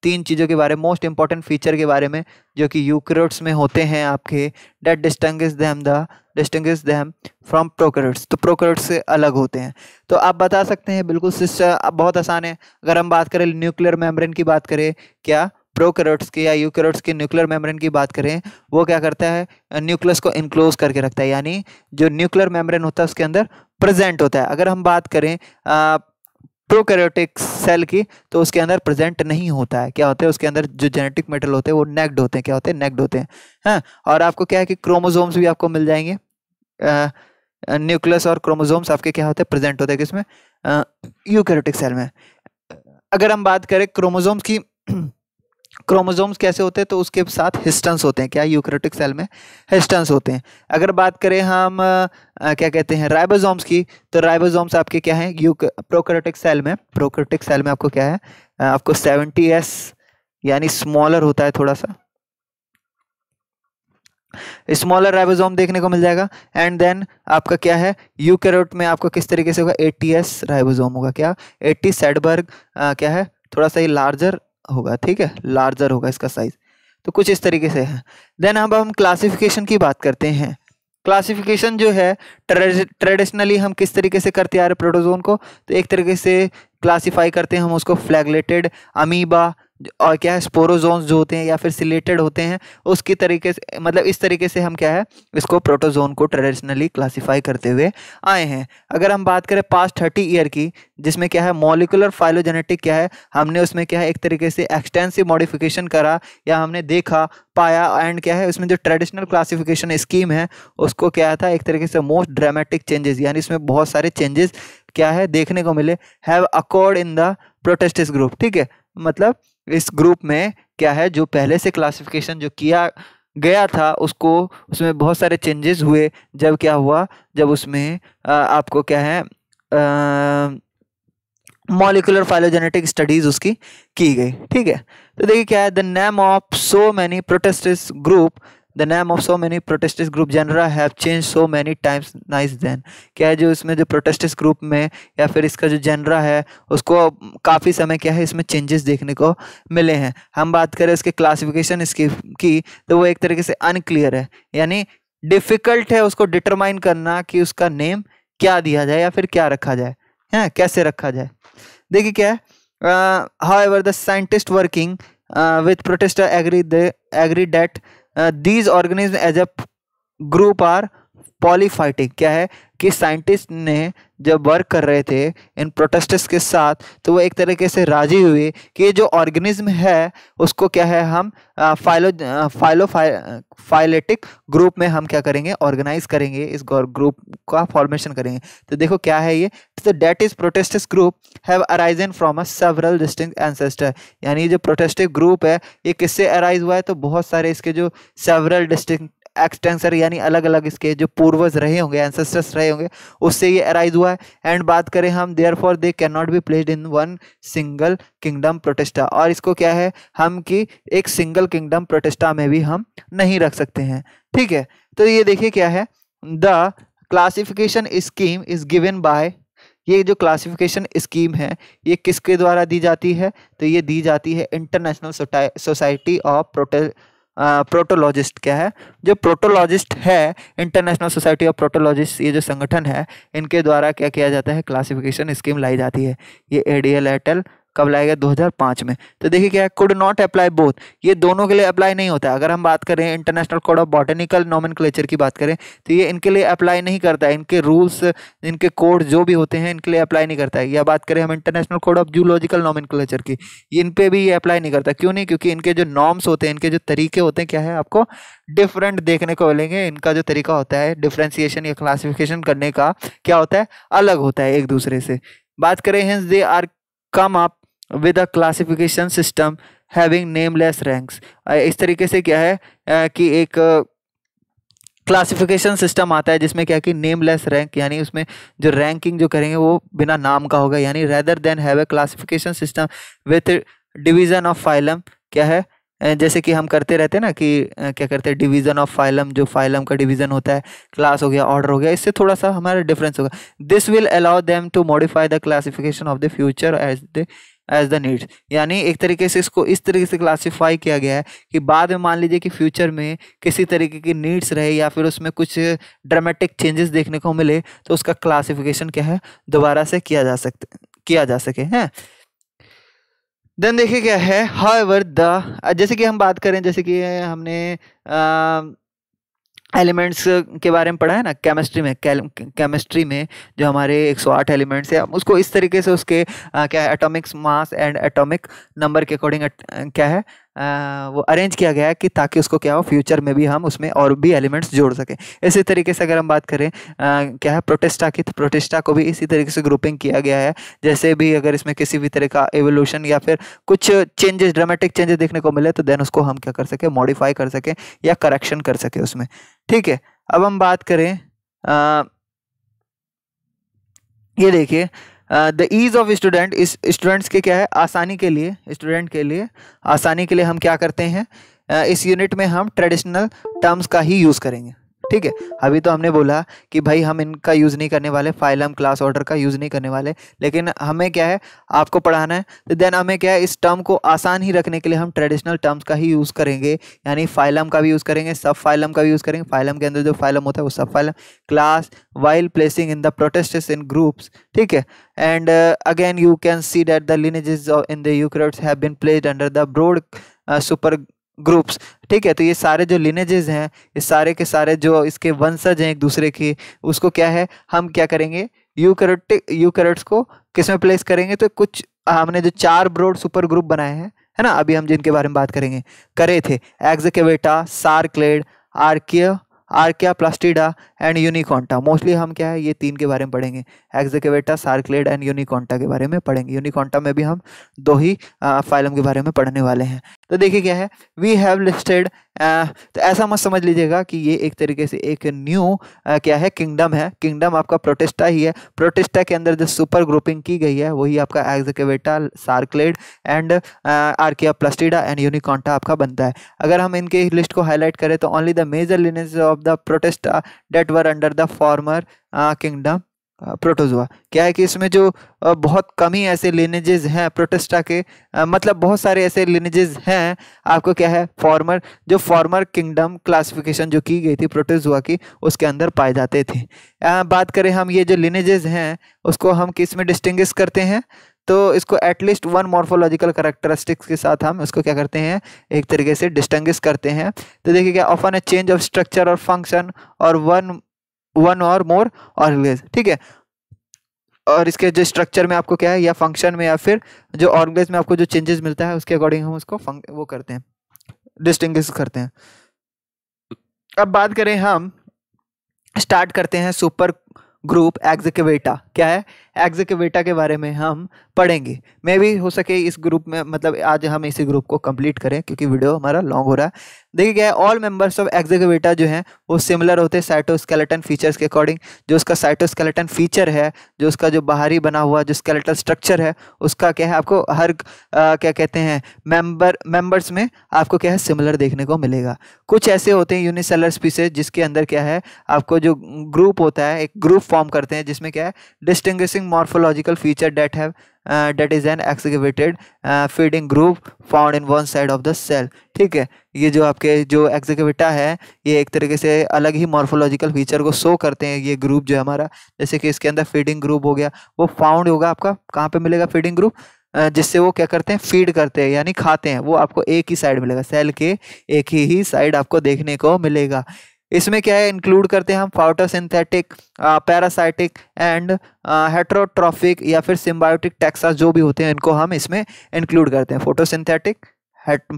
तीन चीज़ों के बारे में मोस्ट इंपॉर्टेंट फीचर के बारे में जो कि यूक्रोट्स में होते हैं आपके that distinguish them the distinguish them from prokaryotes तो प्रोकरट्स से अलग होते हैं तो आप बता सकते हैं बिल्कुल सिस्टर बहुत आसान है अगर हम बात करें न्यूक्लियर मेम्ब्रेन की बात करें क्या प्रोकरट्स के या यूक्रोट्स के न्यूक्लियर मेम्ब्रेन की बात करें वो क्या करता है न्यूक्लियस को इनक्लोज करके रखता है यानी जो न्यूक्लियर मेम्ब्रेन होता है उसके अंदर प्रेजेंट होता है अगर हम बात करें प्रोकैरियोटिक सेल की तो उसके अंदर प्रेजेंट नहीं होता है क्या होता है उसके अंदर जो जेनेटिक मेटल होते हैं वो नेक्ड होते हैं क्या होते हैं नेक्ड होते हैं हाँ और आपको क्या है कि क्रोमोजोम्स भी आपको मिल जाएंगे न्यूक्लियस और क्रोमोजोम्स आपके क्या होते हैं प्रेजेंट होते हैं किसमें यूकैरियोटिक सेल में अगर हम बात करें क्रोमोजोम्स की क्रोमोजोम्स कैसे होते हैं तो उसके साथ हिस्टन्स होते हैं क्या यूक्रेटिक सेल में हिस्टन्स होते हैं अगर बात करें हम आ, क्या कहते हैं राइबोसोम्स की तो राइबोसोम्स आपके क्या हैं यू प्रोक्रेटिक सेल में प्रोक्रेटिक सेल में आपको क्या है आपको सेवेंटी एस यानी स्मॉलर होता है थोड़ा सा स्मॉलर राइबोसोम देखने को मिल जाएगा एंड देन आपका क्या है यूकेरोट में आपका किस तरीके से होगा एटीएस राइबोसोम होगा क्या एट्टी सेडबर्ग क्या है थोड़ा सा ये लार्जर होगा ठीक है लार्जर होगा इसका साइज तो कुछ इस तरीके से है देन अब हम क्लासिफिकेशन की बात करते हैं क्लासिफिकेशन जो है ट्रेडिशनली हम किस तरीके से करते आ रहे प्रोटोजोन को तो एक तरीके से क्लासिफाई करते हैं हम उसको फ्लैगलेटेड अमीबा और क्या है स्पोरोजोन्स जो होते हैं या फिर सिलेटेड होते हैं उसकी तरीके से मतलब इस तरीके से हम क्या है इसको प्रोटोजोन को ट्रेडिशनली क्लासिफाई करते हुए आए हैं अगर हम बात करें पास्ट थर्टी ईयर की जिसमें क्या है मोलिकुलर फाइलोजेनेटिक क्या है हमने उसमें क्या है एक तरीके से एक्सटेंसिव मॉडिफिकेशन करा या हमने देखा पाया एंड क्या है उसमें जो ट्रेडिशनल क्लासिफिकेशन स्कीम है उसको क्या था एक तरीके से मोस्ट ड्रामेटिक चेंजेस यानी इसमें बहुत सारे चेंजेस क्या है देखने को मिले have occurred in the protist group ठीक है मतलब इस ग्रुप में क्या है जो पहले से क्लासिफिकेशन जो किया गया था उसको उसमें बहुत सारे चेंजेस हुए जब क्या हुआ जब उसमें आ, आपको क्या है मॉलिकुलर फाइलोजेनेटिक स्टडीज़ उसकी की गई ठीक है तो देखिए क्या है the name of so many protist group the name of so many protist group genera have change so many times since then क्या है जो इसमें जो प्रोटेस्टिस ग्रुप में या फिर इसका जो जनरा है उसको काफ़ी समय क्या है इसमें चेंजेस देखने को मिले हैं हम बात करें उसके क्लासिफिकेशन इसकी की तो वो एक तरीके से अनक्लियर है यानी डिफ़िकल्ट है उसको डिटरमाइन करना कि उसका नेम क्या दिया जाए या फिर क्या रखा जाए है कैसे रखा जाए देखिए क्या है however the scientist working with protist agree agree that these organism as a group are polyphyletic क्या है कि साइंटिस्ट ने जब वर्क कर रहे थे इन प्रोटेस्टर्स के साथ तो वो एक तरीके से राजी हुए कि जो ऑर्गेनिज्म है उसको क्या है हम फाइलो फाइलो फाइलेटिक ग्रुप में हम क्या करेंगे ऑर्गेनाइज करेंगे इस ग्रुप का फॉर्मेशन करेंगे तो देखो क्या है ये तो that is protist group have arisen from a several distinct ancestor यानी जो प्रोटेस्टिक ग्रुप है ये किससे अराइज हुआ है तो बहुत सारे इसके जो सेवरल डिस्टिंग एक्सटेंसर यानी अलग अलग इसके जो पूर्वज रहे होंगे एंसेस्टर्स रहे होंगे उससे ये अराइज हुआ है एंड बात करें हम therefore they can not be placed in one single kingdom Protista और इसको क्या है हम कि एक सिंगल किंगडम प्रोटेस्टा में भी हम नहीं रख सकते हैं ठीक है तो ये देखिए क्या है the classification scheme is given by ये जो क्लासिफिकेशन स्कीम है ये किसके द्वारा दी जाती है तो ये दी जाती है International Society of proto protologist क्या है जो प्रोटोलॉजिस्ट है इंटरनेशनल सोसाइटी ऑफ प्रोटोलॉजिस्ट ये जो संगठन है इनके द्वारा क्या किया जाता है क्लासिफिकेशन स्कीम लाई जाती है ये ए डी एल एटल कब लाया गया 2005 में तो देखिए क्या कुड नॉट अप्लाई बोथ ये दोनों के लिए अप्लाई नहीं होता है अगर हम बात करें International Code of Botanical nomen की बात करें तो ये इनके लिए अप्लाई नहीं करता है इनके रूल्स इनके कोड जो भी होते हैं इनके लिए अप्लाई नहीं करता है या बात करें हम International Code of Zoological nomen की इन पर भी ये अप्लाई नहीं करता क्यों नहीं क्योंकि इनके जो नॉर्म्स होते हैं इनके जो तरीके होते हैं क्या है आपको डिफरेंट देखने को मिलेंगे इनका जो तरीका होता है डिफ्रेंसिएशन या क्लासिफिकेशन करने का क्या होता है अलग होता है एक दूसरे से बात करें hence they are come up with a classification system having nameless ranks इस तरीके से क्या है uh, कि एक क्लासिफिकेशन uh, सिस्टम आता है जिसमें क्या है कि नेमलेस रैंक यानी उसमें जो रैंकिंग जो करेंगे वो बिना नाम का होगा यानी rather than have a classification system with division of phylum क्या है uh, जैसे कि हम करते रहते हैं ना कि क्या करते हैं डिवीज़न ऑफ फाइलम जो फाइलम का डिवीज़न होता है क्लास हो गया ऑर्डर हो गया इससे थोड़ा सा हमारा डिफरेंस होगा this will allow them to modify the classification of the future as the as the needs यानी एक तरीके से इसको इस तरीके से क्लासिफाई किया गया है कि बाद में मान लीजिए कि फ्यूचर में किसी तरीके की नीड्स रहे या फिर उसमें कुछ ड्रामेटिक चेंजेस देखने को मिले तो उसका क्लासिफिकेशन क्या है दोबारा से किया जा सकते किया जा सके हैं देन देखिए क्या है हाउ एवर द जैसे कि हम बात करें जैसे कि हमने आ, एलिमेंट्स के बारे में पढ़ा है ना केमिस्ट्री में केमिस्ट्री में जो हमारे 108 एलिमेंट्स हैं उसको इस तरीके से उसके आ, क्या है atomic mass and atomic number के अकॉर्डिंग क्या है वो अरेंज किया गया है कि ताकि उसको क्या हो फ्यूचर में भी हम उसमें और भी एलिमेंट्स जोड़ सकें इसी तरीके से अगर हम बात करें क्या है प्रोटेस्टा की तो प्रोटेस्टा को भी इसी तरीके से ग्रुपिंग किया गया है जैसे भी अगर इसमें किसी भी तरह का एवोल्यूशन या फिर कुछ चेंजेस ड्रामेटिक चेंजेस देखने को मिले तो देन उसको हम क्या कर सकें मॉडिफाई कर सकें या करेक्शन कर सकें उसमें ठीक है अब हम बात करें आ, ये देखिए द ईज़ ऑफ स्टूडेंट इस स्टूडेंट्स के क्या है आसानी के लिए स्टूडेंट के लिए आसानी के लिए हम क्या करते हैं uh, इस यूनिट में हम ट्रेडिशनल टर्म्स का ही यूज़ करेंगे ठीक है अभी तो हमने बोला कि भाई हम इनका यूज़ नहीं करने वाले फाइलम क्लास ऑर्डर का यूज़ नहीं करने वाले लेकिन हमें क्या है आपको पढ़ाना है तो देन हमें क्या है इस टर्म को आसान ही रखने के लिए हम ट्रेडिशनल टर्म्स का ही यूज़ करेंगे यानी फाइलम का भी यूज़ करेंगे सब फाइलम का भी यूज़ करेंगे फाइलम के अंदर जो फाइलम होता है वो सब phylum class while placing in the protists in groups ठीक है and again you can see that the lineages in the eukaryotes have been placed groups ठीक है तो ये सारे जो लिनेजेस हैं ये सारे के सारे जो इसके वंशज हैं एक दूसरे की उसको क्या है हम क्या करेंगे यूकरट यूकरट्स को किस में प्लेस करेंगे तो कुछ हमने जो चार ब्रोड सुपर ग्रुप बनाए हैं है ना अभी हम जिनके बारे में बात करेंगे करे थे Excavata SAR clade Archaea Archaeplastida and Unikonta mostly हम क्या है ये तीन के बारे में पढ़ेंगे एक्जेकेवेटा सार्कलेड एंड यूनिकॉन्टा के बारे में पढ़ेंगे यूनिकॉन्टा में भी हम दो ही फाइलम के बारे में पढ़ने वाले हैं तो देखिए क्या है वी हैव लिस्टेड तो ऐसा मत समझ लीजिएगा कि ये एक तरीके से एक न्यू क्या है किंगडम है किंगडम आपका प्रोटेस्टा ही है प्रोटेस्टा के अंदर जो सुपर ग्रुपिंग की गई है वही आपका Excavata SAR clade and Archaeplastida and Unikonta आपका बनता है अगर हम इनके लिस्ट को हाईलाइट करें तो only the major lineage of the protista that were under the former kingdom protozoa क्या है कि इसमें जो बहुत कम ही ऐसे लिनेजेज़ हैं प्रोटेस्टा के मतलब बहुत सारे ऐसे लिनेजेज हैं आपको क्या है फॉर्मर जो फॉर्मर किंगडम क्लासिफिकेशन जो की गई थी प्रोटोजोआ की उसके अंदर पाए जाते थे बात करें हम ये जो लिनेजेज हैं उसको हम किस में डिस्टिंग्विश करते हैं तो इसको एटलीस्ट वन मॉर्फोलॉजिकल करेक्टरिस्टिक्स के साथ हम इसको क्या करते हैं एक तरीके से डिस्टिंग्विश करते हैं तो देखिए क्या often a change of structure और फंक्शन और वन वन और मोर ऑर्गेज ठीक है और इसके जो स्ट्रक्चर में आपको क्या है या फंक्शन में या फिर जो ऑर्गेज में आपको जो चेंजेस मिलता है उसके अकॉर्डिंग हम उसको वो करते हैं डिस्टिंग करते हैं अब बात करें हम स्टार्ट करते हैं सुपर ग्रुप एग्जीक्यूटा क्या है एग्जीक्यूटा के बारे में हम पढ़ेंगे मैं भी हो सके इस ग्रुप में मतलब आज हम इसी ग्रुप को कंप्लीट करें क्योंकि वीडियो हमारा लॉन्ग हो रहा है देखिए क्या है ऑल मेंबर्स ऑफ एग्जीक्यूटा जो है वो सिमिलर होते हैं साइटोस्केलेटन फीचर्स के अकॉर्डिंग जो उसका साइटोस्केलेटन फीचर है जो उसका जो बाहरी बना हुआ जो स्केलेटल स्ट्रक्चर है उसका क्या है आपको हर आ, क्या कहते हैं मेंबर मेंबर्स में आपको क्या है सिमिलर देखने को मिलेगा कुछ ऐसे होते हैं यूनिसेलर स्पीसेज जिसके अंदर क्या है आपको जो ग्रुप होता है एक ग्रुप फॉर्म करते हैं जिसमें क्या है distinct morphological feature that have uh, that is an excavated uh, feeding group found in one side of the cell ठीक है ये जो आपके जो एग्जीक्यूटा है ये एक तरीके से अलग ही मॉर्फोलॉजिकल फीचर को शो करते हैं ये ग्रुप जो है हमारा जैसे कि इसके अंदर फीडिंग ग्रुप हो गया वो फाउंड होगा आपका कहाँ पे मिलेगा फीडिंग ग्रुप जिससे वो क्या करते हैं फीड करते हैं यानी खाते हैं वो आपको एक ही साइड मिलेगा सेल के एक ही ही साइड आपको देखने को मिलेगा इसमें क्या है इंक्लूड करते हैं हम फाउटोसिंथेटिक पैरासाइटिक एंड हेट्रोट्रॉफिक या फिर सिम्बायोटिक टैक्सा जो भी होते हैं इनको हम इसमें इंक्लूड करते हैं photosynthetic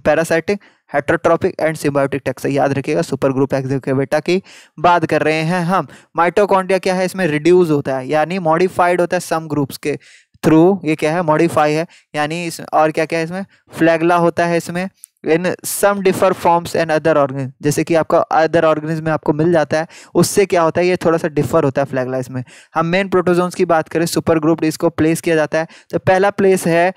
parasitic heterotrophic and symbiotic taxa याद रखिएगा सुपर ग्रुप एक्जिक्यूबेटा की बात कर रहे हैं हम माइटोकॉन्ड्रिया क्या है इसमें रिड्यूज होता है यानी मॉडिफाइड होता है सम ग्रुप्स के थ्रू ये क्या है मॉडिफाई है यानी इस और क्या क्या है इसमें फ्लैगला होता है इसमें in some differ forms and other organisms जैसे कि आपका अदर ऑर्गेनिज में आपको मिल जाता है उससे क्या होता है ये थोड़ा सा डिफर होता है फ्लैगलाइस में हम मेन प्रोटोजोन्स की बात करें सुपर ग्रुप इसको प्लेस किया जाता है तो पहला प्लेस है आ,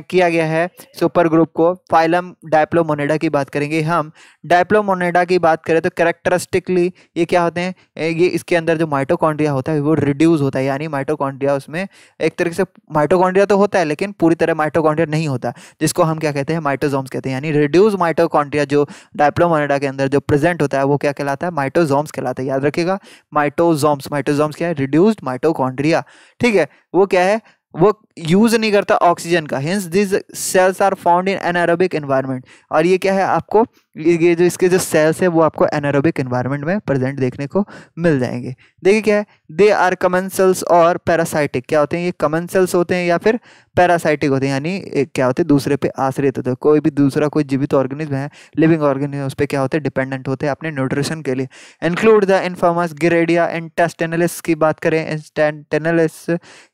किया गया है सुपर ग्रुप को फाइलम डायप्लोमोनेडा की बात करेंगे हम डायप्लोमोनेडा की बात करें तो करेक्टरिस्टिकली ये क्या होते हैं ये इसके अंदर जो माइटोकॉन्ड्रिया होता है वो रिड्यूज होता है यानी माइटोकॉन्ड्रिया उसमें एक तरीके से माइटोकॉन्ड्रिया तो होता है लेकिन पूरी तरह माइटोकॉन्ड्रिया नहीं होता जिसको हम क्या कहते हैं माइटोजोम्स कहते हैं यानी रिड्यूज माइटोकॉन्ड्रिया जो डायप्लोमोनेडा के अंदर जो प्रेजेंट होता है वो क्या कहलाता है माइटोजोम्स कहलाता है याद रखिएगा माइटोजोम्स माइटोजोम्स क्या है रिड्यूस्ड माइटोकॉन्ड्रिया ठीक है वो क्या है वो यूज़ नहीं करता ऑक्सीजन का hence this cells are found in anaerobic environment और ये क्या है आपको ये जो इसके जो सेल्स है वो आपको एनारोबिक इन्वायरमेंट में प्रेजेंट देखने को मिल जाएंगे देखिए क्या है दे आर कमन सेल्स और पैरासाइटिक क्या होते हैं ये कमन सेल्स होते हैं या फिर पैरासाइटिक होते हैं यानी क्या होते हैं दूसरे पे आश्रित होते हैं कोई भी दूसरा कोई जीवित ऑर्गेनिज्म है लिविंग ऑर्गेनिज्म उस पर क्या होते हैं डिपेंडेंट होते हैं अपने न्यूट्रिशन के लिए इंक्लूड द इन्फॉर्मस गिरेडिया इंटेस्टेनलिस की बात करें इंस्टेंटेनलिस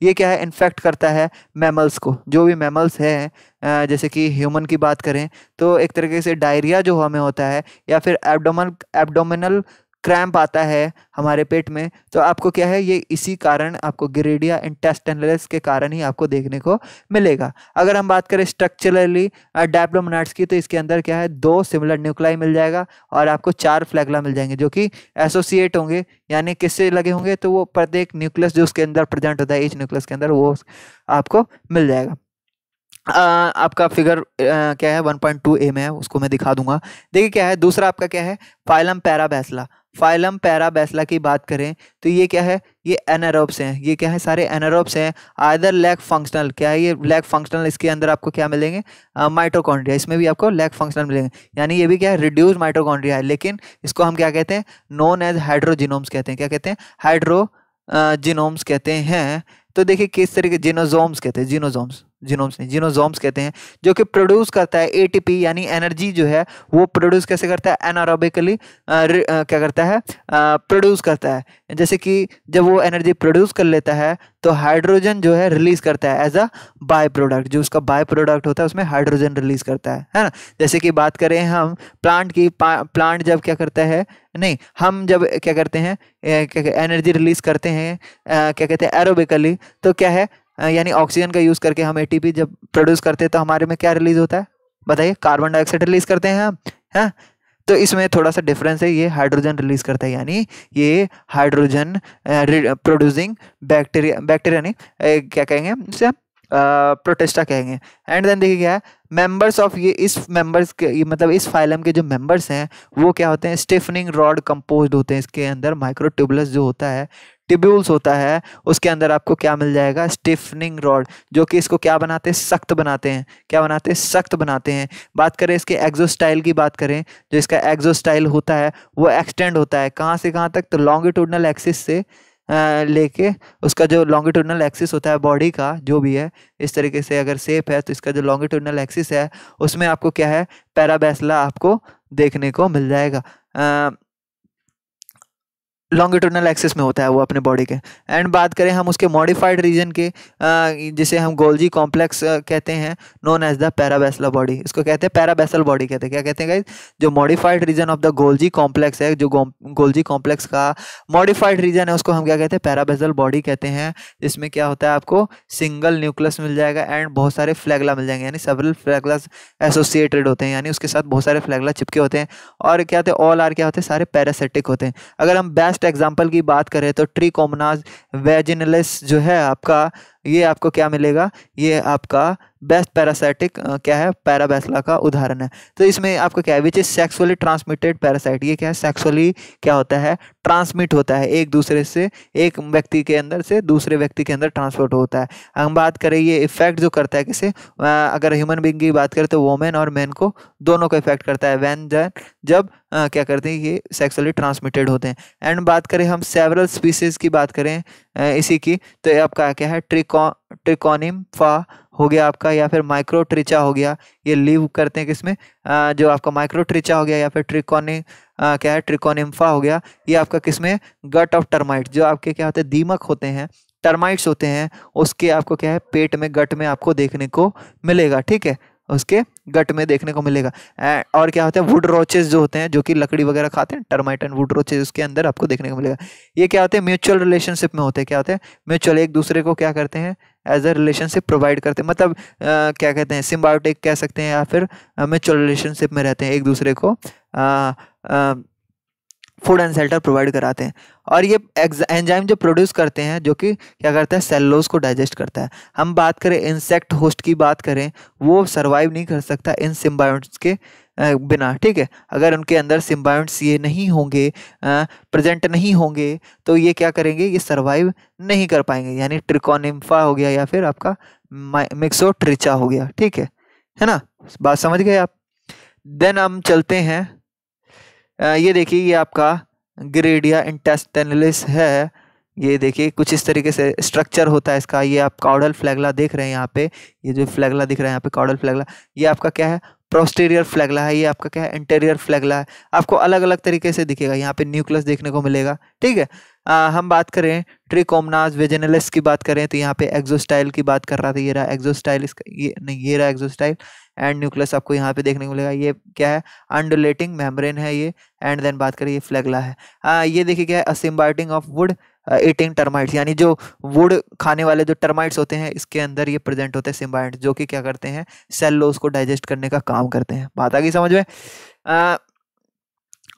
ये क्या है इन्फेक्ट करता है मैमल्स को जो भी मैमल्स हैं जैसे कि ह्यूमन की बात करें तो एक तरीके से डायरिया जो हमें होता है या फिर एबडोमल एबडोमिनल क्रैम्प आता है हमारे पेट में तो आपको क्या है ये इसी कारण आपको गिरेडिया इंटेस्टेनलेस के कारण ही आपको देखने को मिलेगा अगर हम बात करें स्ट्रक्चरली डायप्लोमनाट्स की तो इसके अंदर क्या है दो सिमिलर न्यूक्लाई मिल जाएगा और आपको चार फ्लैगला मिल जाएंगे जो कि एसोसिएट होंगे यानी किससे लगे होंगे तो वो प्रत्येक न्यूक्लियस जो उसके अंदर प्रेजेंट होता है ईच न्यूक्लियस के अंदर वो आपको मिल जाएगा आपका फिगर क्या है 1.2 ए में है उसको मैं दिखा दूंगा देखिए क्या है दूसरा आपका क्या है फाइलम बैसला फाइलम पैराबैसला की बात करें तो ये क्या है ये एनारोब्स हैं ये क्या है सारे एनारोब्स हैं आदर लैग फंक्शनल क्या है ये लैक फंक्शनल इसके अंदर आपको क्या मिलेंगे माइट्रोकॉन्ड्रिया इसमें भी आपको लैग फंक्शनल मिलेंगे यानी ये भी क्या है रिड्यूस माइट्रोकॉन्ड्रिया है लेकिन इसको हम क्या कहते हैं नॉन एज हाइड्रोजिनोम्स कहते हैं क्या कहते हैं हाइड्रो जिनोम्स कहते हैं तो देखिए किस तरीके जिनोजोम्स कहते हैं जिनोजोम्स जीनोम्स नहीं जीनोजोम्स कहते हैं जो कि प्रोड्यूस करता है एटीपी यानी एनर्जी जो है वो प्रोड्यूस कैसे करता है एनारोबिकली क्या करता है प्रोड्यूस करता है जैसे कि जब वो एनर्जी प्रोड्यूस कर लेता है तो हाइड्रोजन जो है रिलीज करता है एज अ बाय प्रोडक्ट जो उसका बाय प्रोडक्ट होता है उसमें हाइड्रोजन रिलीज करता है है ना जैसे कि बात करें हम प्लांट की प्लांट जब क्या करता है नहीं हम जब क्या करते हैं क्या एनर्जी रिलीज करते हैं क्या कहते हैं एरोबिकली तो क्या है यानी ऑक्सीजन का यूज़ करके हम एटीपी जब प्रोड्यूस करते हैं तो हमारे में क्या रिलीज होता है बताइए कार्बन डाइऑक्साइड रिलीज करते हैं हम हैं तो इसमें थोड़ा सा डिफरेंस है ये हाइड्रोजन रिलीज करता है यानी ये हाइड्रोजन प्रोड्यूसिंग बैक्टीरिया बैक्टीरिया नहीं क्या कहेंगे इसे प्रोटेस्टा कहेंगे एंड देन देखिए क्या है मेंबर्स ऑफ ये इस मेंबर्स के ये मतलब इस फाइलम के जो मेंबर्स हैं वो क्या होते हैं स्टिफनिंग रॉड कंपोज होते हैं इसके अंदर माइक्रोट्यूबलस जो होता है टिब्यूल्स होता है उसके अंदर आपको क्या मिल जाएगा स्टिफनिंग रॉड जो कि इसको क्या बनाते हैं सख्त बनाते हैं क्या बनाते हैं सख्त बनाते हैं बात करें इसके एग्जोस्टाइल की बात करें जो इसका एग्जोस्टाइल होता है वो एक्सटेंड होता है कहाँ से कहाँ तक तो लॉन्गिट्यूडनल एक्सिस से लेके उसका जो लॉन्गिट्यूडनल एक्सिस होता है बॉडी का जो भी है इस तरीके से अगर सेप है तो इसका जो लॉन्गिट्यूडनल एक्सिस है उसमें आपको क्या है पैराबैसला आपको देखने को मिल जाएगा लॉन्गिट्यूडनल एक्सेस में होता है वो अपने बॉडी के एंड बात करें हम उसके मॉडिफाइड रीजन के जिसे हम गोल्जी कॉम्प्लेक्स कहते हैं known as the parabasal body इसको कहते हैं पैराबैसल बॉडी कहते हैं क्या कहते हैं गाइज जो modified region of the Golgi complex है जो गोल्जी कॉम्प्लेक्स का मॉडिफाइड रीजन है उसको हम क्या कहते हैं पैराबैसल बॉडी कहते हैं जिसमें क्या होता है आपको सिंगल न्यूक्लियस मिल जाएगा एंड बहुत सारे फ्लैगला मिल जाएंगे यानी सेवरल फ्लैगलास एसोसिएटेड होते हैं यानी उसके साथ बहुत सारे फ्लैगला चिपके होते हैं और क्या होते हैं ऑल आर क्या होते हैं सारे पैरासेटिक होते हैं अगर हम बेस्ट फर्स्ट एग्जांपल की बात करें तो ट्रीकोमनाज वेजिनलिस जो है आपका ये आपको क्या मिलेगा ये आपका बेस्ट पैरासाइटिक क्या है पैराबैसला का उदाहरण है तो इसमें आपको क्या है which is sexually transmitted parasite ये क्या है सेक्सुअली क्या होता है ट्रांसमिट होता है एक दूसरे से एक व्यक्ति के अंदर से दूसरे व्यक्ति के अंदर ट्रांसपोर्ट होता है हम बात करें ये इफेक्ट जो करता है किसे अगर ह्यूमन बींग की बात करें तो वोमेन और मैन को दोनों को इफेक्ट करता है वैन जब आ, हाँ, क्या करते हैं ये सेक्सुअली ट्रांसमिटेड होते हैं एंड बात करें हम सेवरल स्पीसीज की बात करें इसी की तो आपका क्या है ट्रिको ट्रिकोनिम फा हो गया आपका या फिर माइक्रोट्रिचा हो गया ये लिव करते हैं किसमें जो आपका माइक्रोट्रिचा हो गया या फिर ट्रिकोनि क्या है ट्रिकोनिम्फा हो गया ये आपका किसमें गट ऑफ टर्माइट जो आपके क्या होते हैं दीमक होते हैं टर्माइट्स होते हैं उसके आपको क्या है पेट में गट में आपको देखने को मिलेगा ठीक है उसके गट में देखने को मिलेगा और क्या होता है वुड रोचेज जो होते हैं जो कि लकड़ी वगैरह खाते हैं टर्माइट एंड वुड रोचेज उसके अंदर आपको देखने को मिलेगा ये क्या होते हैं म्यूचुअल रिलेशनशिप में होते हैं क्या होते हैं म्यूचुअल एक दूसरे को क्या करते हैं एज अ रिलेशनशिप प्रोवाइड करते हैं मतलब आ, क्या कहते हैं सिम्बायोटिक कह सकते हैं या फिर म्यूचुअल रिलेशनशिप में रहते हैं एक दूसरे को आ, आ, फूड एंड सेल्टर प्रोवाइड कराते हैं और ये एंजाइम जो प्रोड्यूस करते हैं जो कि क्या करता है सेलोज को डाइजेस्ट करता है हम बात करें इंसेक्ट होस्ट की बात करें वो सर्वाइव नहीं कर सकता इन सिम्बायोट्स के बिना ठीक है अगर उनके अंदर सिम्बायोट्स ये नहीं होंगे प्रेजेंट नहीं होंगे तो ये क्या करेंगे ये सर्वाइव नहीं कर पाएंगे यानी ट्रिकोनिम्फा हो गया या फिर आपका मिक्सोट्रिचा हो गया ठीक है है ना बात समझ गए आप देन हम चलते हैं ये देखिए ये आपका ग्रेडिया इंटेस्टेनलिस है ये देखिए कुछ इस तरीके से स्ट्रक्चर होता है इसका ये आप कॉडल फ्लैगला देख रहे हैं यहाँ पे ये जो फ्लैगला दिख रहा है यहाँ पे कॉडल फ्लैगला ये आपका क्या है प्रोस्टेरियर फ्लैगला है ये आपका क्या है इंटेरियर फ्लैगला है आपको अलग अलग तरीके से दिखेगा यहाँ पे न्यूक्लियस देखने को मिलेगा ठीक है आ, हम बात करें ट्रिकोमनाज वेजेनलिस की बात करें तो यहाँ पे एग्जोस्टाइल की बात कर रहा था ये रहा एग्जोस्टाइल इसका ये नहीं ये रहा एग्जोस्टाइल एंड न्यूक्लियस आपको यहाँ पे देखने को मिलेगा ये क्या है अंडुलेटिंग मेम्ब्रेन है ये एंड देन बात करें ये फ्लैगला है आ, ये देखिए क्या है a symbiont of wood eating termites यानी जो वुड खाने वाले जो टर्माइट्स होते हैं इसके अंदर ये प्रेजेंट होते हैं सिम्बाइट जो कि क्या करते हैं सेल लोस को डाइजेस्ट करने का काम करते हैं बात आ गई समझ में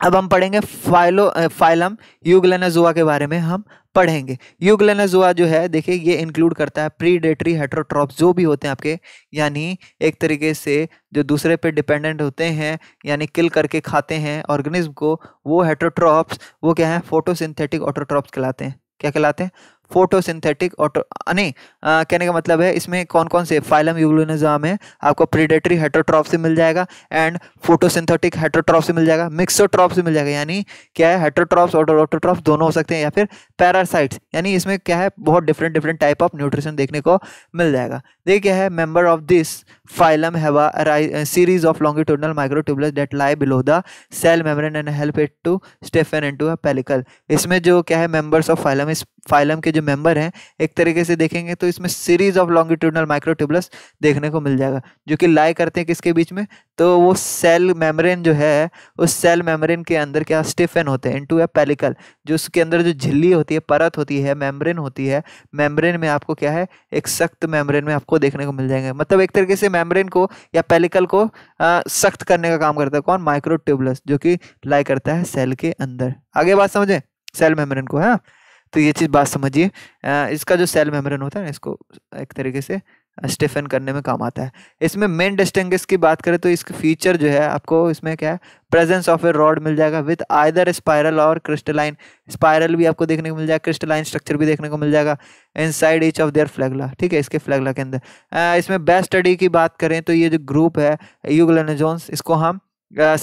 अब हम पढ़ेंगे फाइलो फाइलम यूग्लेनाजुआ के बारे में हम पढ़ेंगे यूगलेनाजुआ जो है देखिए ये इंक्लूड करता है प्रीडेटरी हेट्रोट्रॉप जो भी होते हैं आपके यानी एक तरीके से जो दूसरे पे डिपेंडेंट होते हैं यानी किल करके खाते हैं ऑर्गेनिज्म को वो हेट्रोट्रॉप्स वो क्या है फोटोसिंथेटिक ऑटोट्रॉप्स कहलाते हैं क्या कहलाते हैं फोटोसिंथेटिक ऑटो नहीं कहने का मतलब है इसमें कौन कौन से फाइलम यूलिनजाम है आपको प्रीडेटरी हेटोट्रॉप से मिल जाएगा एंड फोटोसिंथेटिक हेटोट्रॉप से मिल जाएगा मिक्सोट्रॉप से मिल जाएगा यानी क्या है हेटोट्रॉप्स और ऑटोट्रॉप्स दोनों हो सकते हैं या फिर पैरासाइट्स यानी इसमें क्या है बहुत different different type of nutrition देखने को मिल जाएगा देखिए क्या है member of this phylum have a series of longitudinal microtubules that lie below the cell membrane and help it to stiffen into a pellicle इसमें जो क्या है मेंबर्स ऑफ फाइलम इस फाइलम के जो जो मेंबर हैं एक तरीके से देखेंगे तो इसमें सीरीज ऑफ लॉन्गिट्यूडनल माइक्रोट्यूबल्स देखने को मिल जाएगा जो कि लाई करते हैं किसके बीच में तो वो सेल मेम्ब्रेन जो है उस सेल मेम्ब्रेन के अंदर क्या स्टिफेन होते हैं इनटू ए पेलिकल जो उसके अंदर जो झिल्ली होती है परत होती है मेम्ब्रेन होती है मेम्ब्रेन में आपको क्या है एक सख्त मेम्ब्रेन में आपको देखने को मिल जाएंगे मतलब एक तरीके से मेम्ब्रेन को या पेलिकल को सख्त करने का काम करता है कौन माइक्रोट्यूबल्स जो कि लाई करता है सेल के अंदर आगे बात समझें सेल मेम्ब्रेन को है हाँ? तो ये चीज़ बात समझिए इसका जो सेल मेम्ब्रेन होता है ना इसको एक तरीके से स्टिफन करने में काम आता है इसमें मेन डिस्टिंगिश की बात करें तो इसके फीचर जो है आपको इसमें क्या है प्रेजेंस ऑफ ए रॉड मिल जाएगा with either spiral or crystalline spiral भी आपको देखने को मिल जाएगा क्रिस्टलाइन स्ट्रक्चर भी देखने को मिल जाएगा inside each of their flagella ठीक है इसके फ्लैगला के अंदर इसमें बेस्ट स्टडी की बात करें तो ये जो ग्रुप है यूगलेनेजोन्स इसको हम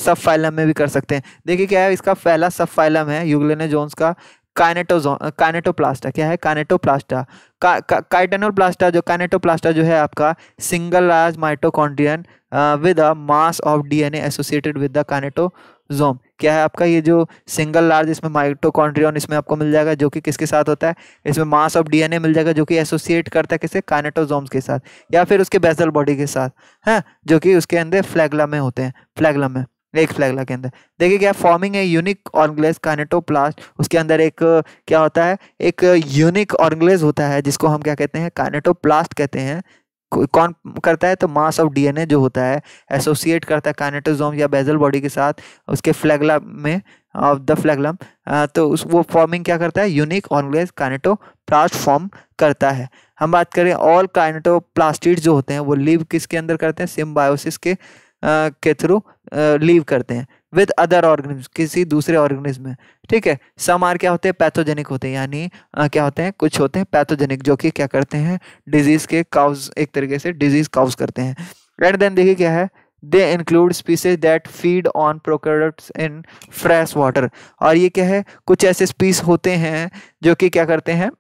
सब फाइलम में भी कर सकते हैं देखिए क्या है इसका पहला सब फाइलम है यूगलेनेजोन्स का काइनेटोजो काइनेटोप्लास्टा क्या है काइनेटोप्लास्टा काइटेनोप्लास्टा जो काइनेटोप्लास्टा जो है आपका single large mitochondrion with a mass of DNA associated with the kinetosome क्या है आपका ये जो सिंगल लार्ज इसमें माइटोकॉन्ड्रियन इसमें आपको मिल जाएगा जो कि किसके साथ होता है इसमें मास ऑफ डीएनए मिल जाएगा जो कि एसोसिएट करता है किससे काइनेटोजोम्स के साथ या फिर उसके बेसल बॉडी के साथ हैं हाँ, जो कि उसके अंदर फ्लैगला में होते हैं फ्लैगला में एक फ्लैगला के अंदर देखिए क्या फॉर्मिंग है यूनिक ऑर्गलेस कानेटोप्लास्ट उसके अंदर एक क्या होता है एक यूनिक ऑर्गलेस होता है जिसको हम क्या कहते हैं कानेटोप्लास्ट कहते हैं कौन करता है तो मास ऑफ डीएनए जो होता है एसोसिएट करता है कानेटोजोम या बेजल बॉडी के साथ उसके फ्लैगला में ऑफ द फ्लैगलम तो उस वो फॉर्मिंग क्या करता है यूनिक ऑर्गलेस कानेटो प्लास्ट फॉर्म करता है हम बात करें ऑल कानेटोप्लास्टिड जो होते हैं वो लिव किसके अंदर करते हैं सिम्बायोसिस के के थ्रू लीव करते हैं विद अदर ऑर्गेनिज्म किसी दूसरे ऑर्गेनिज्म में ठीक है सम आर क्या होते हैं पैथोजेनिक होते हैं यानी क्या होते हैं कुछ होते हैं पैथोजेनिक जो कि क्या करते हैं डिजीज़ के काउज एक तरीके से डिजीज़ काउज करते हैं एंड देन देखिए क्या है they include species that feed on prokaryotes in fresh water और ये क्या है कुछ ऐसे स्पीस होते हैं जो कि क्या करते हैं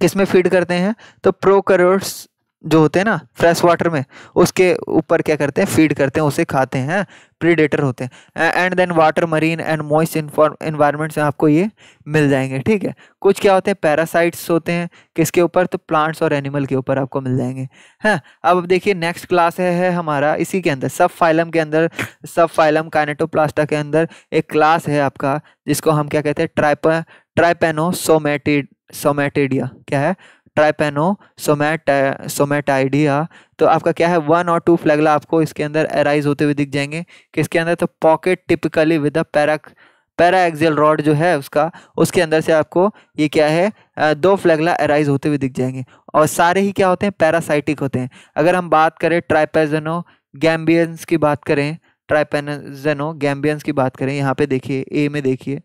किसमें फीड करते हैं तो प्रोकरोट्स जो होते हैं ना फ्रेश वाटर में उसके ऊपर क्या करते हैं फीड करते हैं उसे खाते हैं प्रीडेटर होते हैं and then water marine and moist environment से आपको ये मिल जाएंगे ठीक है कुछ क्या होते हैं पैरासाइट्स होते हैं किसके ऊपर तो प्लांट्स और एनिमल के ऊपर आपको मिल जाएंगे हैं अब अब देखिए नेक्स्ट क्लास है, है हमारा इसी के अंदर सब फाइलम के अंदर सब फाइलम प्लास्टा के अंदर एक क्लास है आपका जिसको हम क्या कहते हैं ट्राइप ट्राइपेनोसोमेटिड सोमेटेडिया क्या है ट्राइपेनो सोमैट सोमैटाइडिया तो आपका क्या है वन और टू फ्लैगला आपको इसके अंदर एराइज होते हुए दिख जाएंगे किसके अंदर तो पॉकेट टिपिकली विद अ पैरक पैरा एक्जल रॉड जो है उसका उसके अंदर से आपको ये क्या है दो फ्लैगला एराइज होते हुए दिख जाएंगे और सारे ही क्या होते हैं पैरासाइटिक होते हैं अगर हम बात करें ट्राइपेजनो गैम्बियंस की बात करें ट्राइपेनजनो गैम्बियंस की बात करें यहाँ पे देखिए ए में देखिए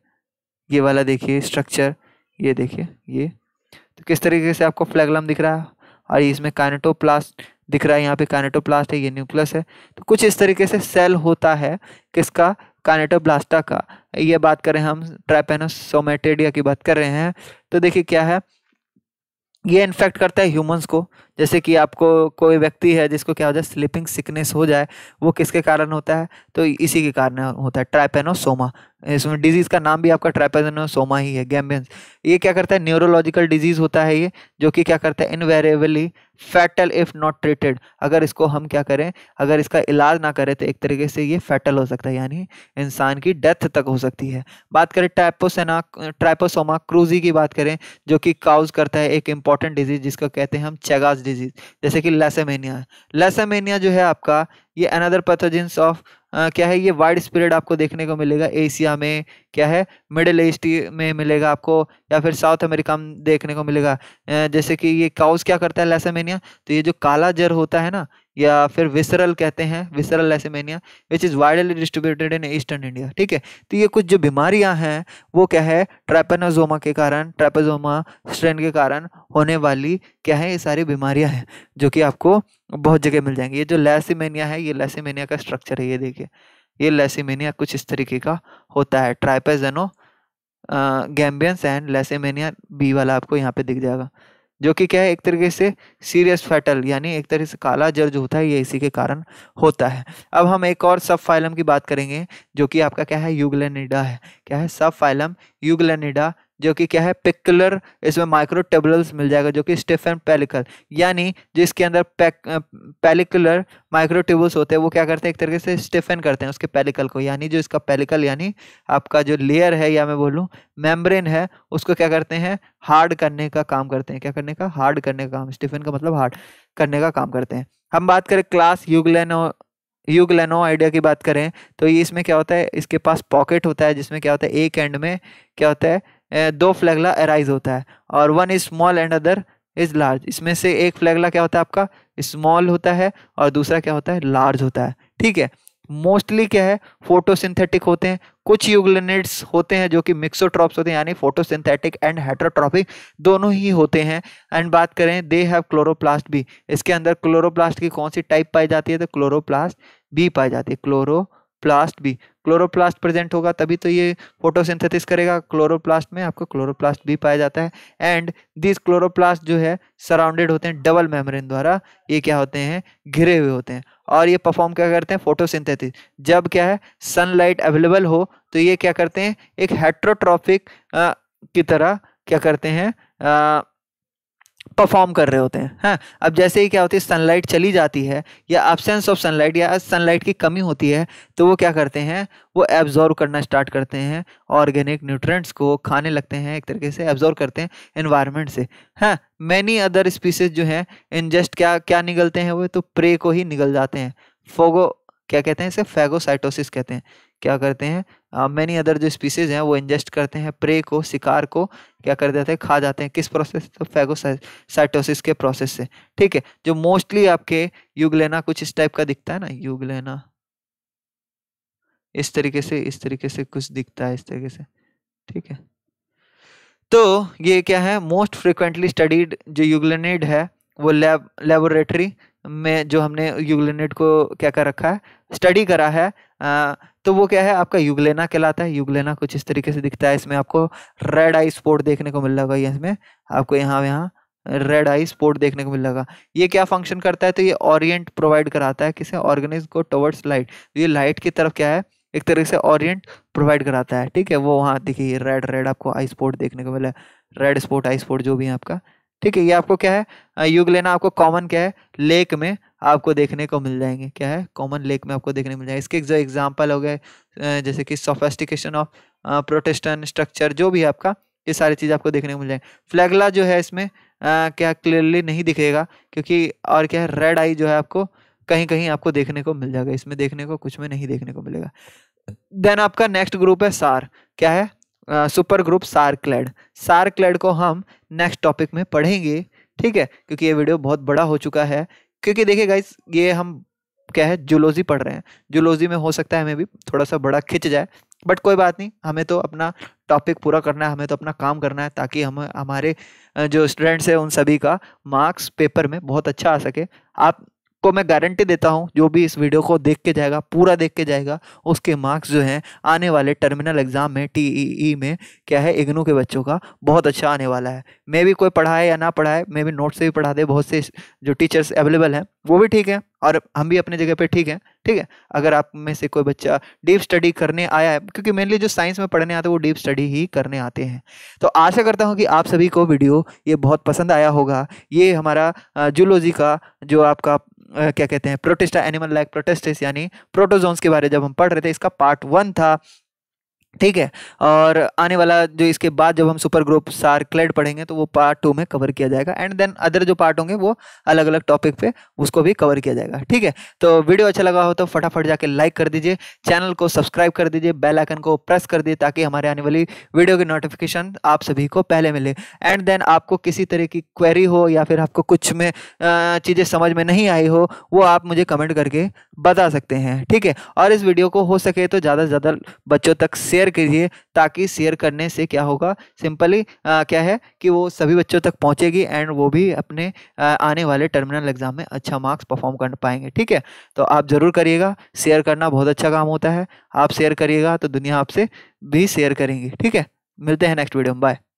ये वाला देखिए स्ट्रक्चर ये देखिए ये तो किस तरीके से आपको फ्लैगलम दिख रहा है और इसमें काइनेटोप्लास्ट दिख रहा है यहाँ पे काइनेटोप्लास्ट है ये न्यूक्लियस है तो कुछ इस तरीके से सेल होता है किसका कानेटोब्लास्टा का ये बात करें हम ट्राइपेनोसोमेटेडिया की बात कर रहे हैं तो देखिए क्या है ये इन्फेक्ट करता है ह्यूमंस को जैसे कि आपको कोई व्यक्ति है जिसको क्या हो जाए स्लीपिंग सिकनेस हो जाए वो किसके कारण होता है तो इसी के कारण होता है ट्राइपेनोसोमा इसमें डिजीज़ का नाम भी आपका ट्राइपेनोसोमा ही है गैम्बियंस ये क्या करता है न्यूरोलॉजिकल डिजीज़ होता है ये जो कि क्या करता है invariably fatal if not treated अगर इसको हम क्या करें अगर इसका इलाज ना करें तो एक तरीके से ये फैटल हो सकता है यानी इंसान की डेथ तक हो सकती है बात करें ट्राइपोसेना ट्राइपोसोमा क्रूजी की बात करें जो कि काउज करता है एक इंपॉर्टेंट डिजीज़ जिसको कहते हैं हम चेगाज डिजीज जैसे कि लेसेमेनिया लेसेमेनिया जो है आपका ये अनदर पैथोजेंस ऑफ क्या है ये वाइड स्प्रेड आपको देखने को मिलेगा एशिया में क्या है मिडिल ईस्ट में मिलेगा आपको या फिर साउथ अमेरिका में देखने को मिलेगा जैसे कि ये काउस क्या करता है लेसेमेनिया तो ये जो काला जर होता है ना या फिर विसरल कहते हैं visceral leishmaniasis which is widely distributed in eastern India ठीक है तो ये कुछ जो बीमारियां हैं वो क्या है ट्रैपेनोजोमा के कारण ट्रैपेजोमा स्ट्रेन के कारण होने वाली क्या है ये सारी बीमारियां हैं जो कि आपको बहुत जगह मिल जाएंगी ये जो लेसीमेनिया है ये लेसीमेनिया का स्ट्रक्चर है ये देखिए ये लेसीमेनिया कुछ इस तरीके का होता है Trypanosoma gambiense and Leishmania B वाला आपको यहाँ पे दिख जाएगा जो कि क्या है एक तरीके से सीरियस फैटल यानी एक तरीके से काला जर जो होता है ये इसी के कारण होता है अब हम एक और सब फाइलम की बात करेंगे जो कि आपका क्या है यूगलेनिडा है क्या है सब फाइलम यूगलेनिडा जो कि क्या है पिकुलर इसमें माइक्रो टेबल्स मिल जाएगा जो कि स्टेफन पेलिकल यानी जिसके अंदर पेलिकुलर माइक्रो टेबल्स होते हैं वो क्या करते हैं एक तरीके से स्टेफन करते हैं उसके पेलिकल को यानी जो इसका पेलिकल यानी आपका जो लेयर है या मैं बोलूँ मेम्ब्रेन है उसको क्या करते हैं हार्ड करने का काम करते हैं क्या करने का हार्ड करने का काम स्टेफन का मतलब हार्ड करने का काम करते हैं हम बात करें क्लास यूगलेनो यूगलेनो आइडिया की बात करें तो ये इसमें क्या होता है इसके पास पॉकेट होता है जिसमें क्या होता है एक एंड में क्या होता है दो फ्लैगला अराइज होता है और one is small and other is large इसमें से एक फ्लैगला क्या होता है आपका स्मॉल होता है और दूसरा क्या होता है लार्ज होता है ठीक है मोस्टली क्या है फोटोसिंथेटिक होते हैं कुछ यूगलिनेट्स होते हैं जो कि मिक्सोट्रॉप्स होते हैं यानी फोटोसिंथेटिक एंड हाइड्रोट्रॉपिक दोनों ही होते हैं एंड बात करें दे हैव क्लोरोप्लास्ट भी इसके अंदर क्लोरोप्लास्ट की कौन सी टाइप पाई जाती है तो क्लोरोप्लास्ट भी पाई जाती है क्लोरो प्लास्ट भी क्लोरोप्लास्ट प्रेजेंट होगा तभी तो ये फोटोसिंथेसिस करेगा क्लोरोप्लास्ट में आपको क्लोरोप्लास्ट भी पाया जाता है एंड दिस क्लोरोप्लास्ट जो है सराउंडेड होते हैं डबल मेम्ब्रेन द्वारा ये क्या होते हैं घिरे हुए होते हैं और ये परफॉर्म क्या करते हैं फोटोसिंथेसिस जब क्या है सनलाइट अवेलेबल हो तो ये क्या करते हैं एक हेट्रोट्रॉफिक की तरह क्या करते हैं परफॉर्म कर रहे होते हैं हाँ अब जैसे ही क्या होती है सनलाइट चली जाती है या एबसेंस ऑफ सनलाइट या सनलाइट की कमी होती है तो वो क्या करते हैं वो एब्जॉर्व करना स्टार्ट करते हैं ऑर्गेनिक न्यूट्रेंट्स को खाने लगते हैं एक तरीके से एब्जॉर्व करते हैं इन्वायरमेंट से हाँ मैनी अदर स्पीसीज जो हैं इनजस्ट क्या क्या निकलते हैं वो तो प्रे को ही निकल जाते हैं फोगो क्या कहते हैं इसे फैगोसाइटोसिस कहते हैं क्या करते हैं मैनी अदर जो स्पीसीज हैं वो इंजेस्ट करते हैं प्रे को शिकार को क्या कर देते हैं खा जाते हैं किस प्रोसेस तो फैगोसाइटोसिस के प्रोसेस से ठीक है जो मोस्टली आपके युग लेना कुछ इस टाइप का दिखता है ना युग लेना इस तरीके से इस तरीके से कुछ दिखता है इस तरीके से ठीक है तो ये क्या है मोस्ट फ्रिक्वेंटली स्टडीड जो यूग्लेनेड है वो लैब लेबोरेटरी में जो हमने यूग्लेनेड को क्या कर रखा है स्टडी करा है तो वो क्या है आपका युगलेना कहलाता है युगलेना कुछ इस तरीके से दिखता है इसमें आपको रेड आई स्पोर्ट देखने को मिल रहा इसमें आपको यहाँ यहाँ रेड आई स्पोर्ट देखने को मिल रहा ये क्या फंक्शन करता है तो ये ऑरियंट प्रोवाइड कराता है किसे ऑर्गेनिज को टवर्ड्स लाइट तो ये लाइट की तरफ क्या है एक तरीके से ऑरियंट प्रोवाइड कराता है ठीक है वो वहाँ देखिए रेड रेड आपको आई स्पोर्ट देखने को मिला रेड स्पोर्ट आई स्पोर्ट जो भी है आपका ठीक है ये आपको क्या है युग लेना आपको कॉमन क्या है लेक में आपको देखने को मिल जाएंगे क्या है कॉमन लेक में आपको देखने मिल जाएंगे इसके जो एग्जाम्पल हो गए जैसे कि सोफेस्टिकेशन ऑफ प्रोटेस्टन स्ट्रक्चर जो भी आपका ये सारी चीज़ आपको देखने को मिल जाएंगे फ्लैगला जो है इसमें आ, क्या क्लियरली नहीं दिखेगा क्योंकि और क्या है रेड आई जो है आपको कहीं कहीं आपको देखने को मिल जाएगा इसमें देखने को कुछ में नहीं देखने को मिलेगा देन आपका नेक्स्ट ग्रुप है सार क्या है super group SAR clade SAR clade को हम नेक्स्ट टॉपिक में पढ़ेंगे ठीक है क्योंकि ये वीडियो बहुत बड़ा हो चुका है क्योंकि देखिए गाइस ये हम क्या है जूलॉजी पढ़ रहे हैं जूलॉजी में हो सकता है हमें भी थोड़ा सा बड़ा खिंच जाए बट कोई बात नहीं हमें तो अपना टॉपिक पूरा करना है हमें तो अपना काम करना है ताकि हम हमारे जो स्टूडेंट्स हैं उन सभी का मार्क्स पेपर में बहुत अच्छा आ सके आप को मैं गारंटी देता हूँ जो भी इस वीडियो को देख के जाएगा पूरा देख के जाएगा उसके मार्क्स जो हैं आने वाले टर्मिनल एग्ज़ाम में टी e e में क्या है इग्नू के बच्चों का बहुत अच्छा आने वाला है मैं भी कोई पढ़ाए या ना पढ़ाए मैं भी नोट से भी पढ़ा दे बहुत से जो टीचर्स अवेलेबल हैं वो भी ठीक है और हम भी अपने जगह पर ठीक हैं ठीक है अगर आप में से कोई बच्चा डीप स्टडी करने आया है क्योंकि मेनली जो साइंस में पढ़ने आते हैं वो डीप स्टडी ही करने आते हैं तो आशा करता हूँ कि आप सभी को वीडियो ये बहुत पसंद आया होगा ये हमारा जूलॉजी का जो आपका क्या कहते हैं प्रोटेस्टा एनिमल लाइक प्रोटेस्टिस यानी प्रोटोजोन्स के बारे में जब हम पढ़ रहे थे इसका पार्ट वन था ठीक है और आने वाला जो इसके बाद जब हम सुपर ग्रुप सार क्लेड पढ़ेंगे तो वो पार्ट टू में कवर किया जाएगा एंड देन अदर जो पार्ट होंगे वो अलग अलग टॉपिक पे उसको भी कवर किया जाएगा ठीक है तो वीडियो अच्छा लगा हो तो फटाफट जाके लाइक कर दीजिए चैनल को सब्सक्राइब कर दीजिए बेल आइकन को प्रेस कर दीजिए ताकि हमारे आने वाली वीडियो की नोटिफिकेशन आप सभी को पहले मिले एंड देन आपको किसी तरह की क्वेरी हो या फिर आपको कुछ में चीज़ें समझ में नहीं आई हो वो आप मुझे कमेंट करके बता सकते हैं ठीक है और इस वीडियो को हो सके तो ज़्यादा से ज़्यादा बच्चों तक शेयर शेयर कीजिए ताकि शेयर करने से क्या होगा सिंपली क्या है कि वो सभी बच्चों तक पहुंचेगी एंड वो भी अपने आ, आने वाले टर्मिनल एग्ज़ाम में अच्छा मार्क्स परफॉर्म कर पाएंगे ठीक है तो आप ज़रूर करिएगा शेयर करना बहुत अच्छा काम होता है आप शेयर करिएगा तो दुनिया आपसे भी शेयर करेंगी ठीक है मिलते हैं नेक्स्ट वीडियो में बाय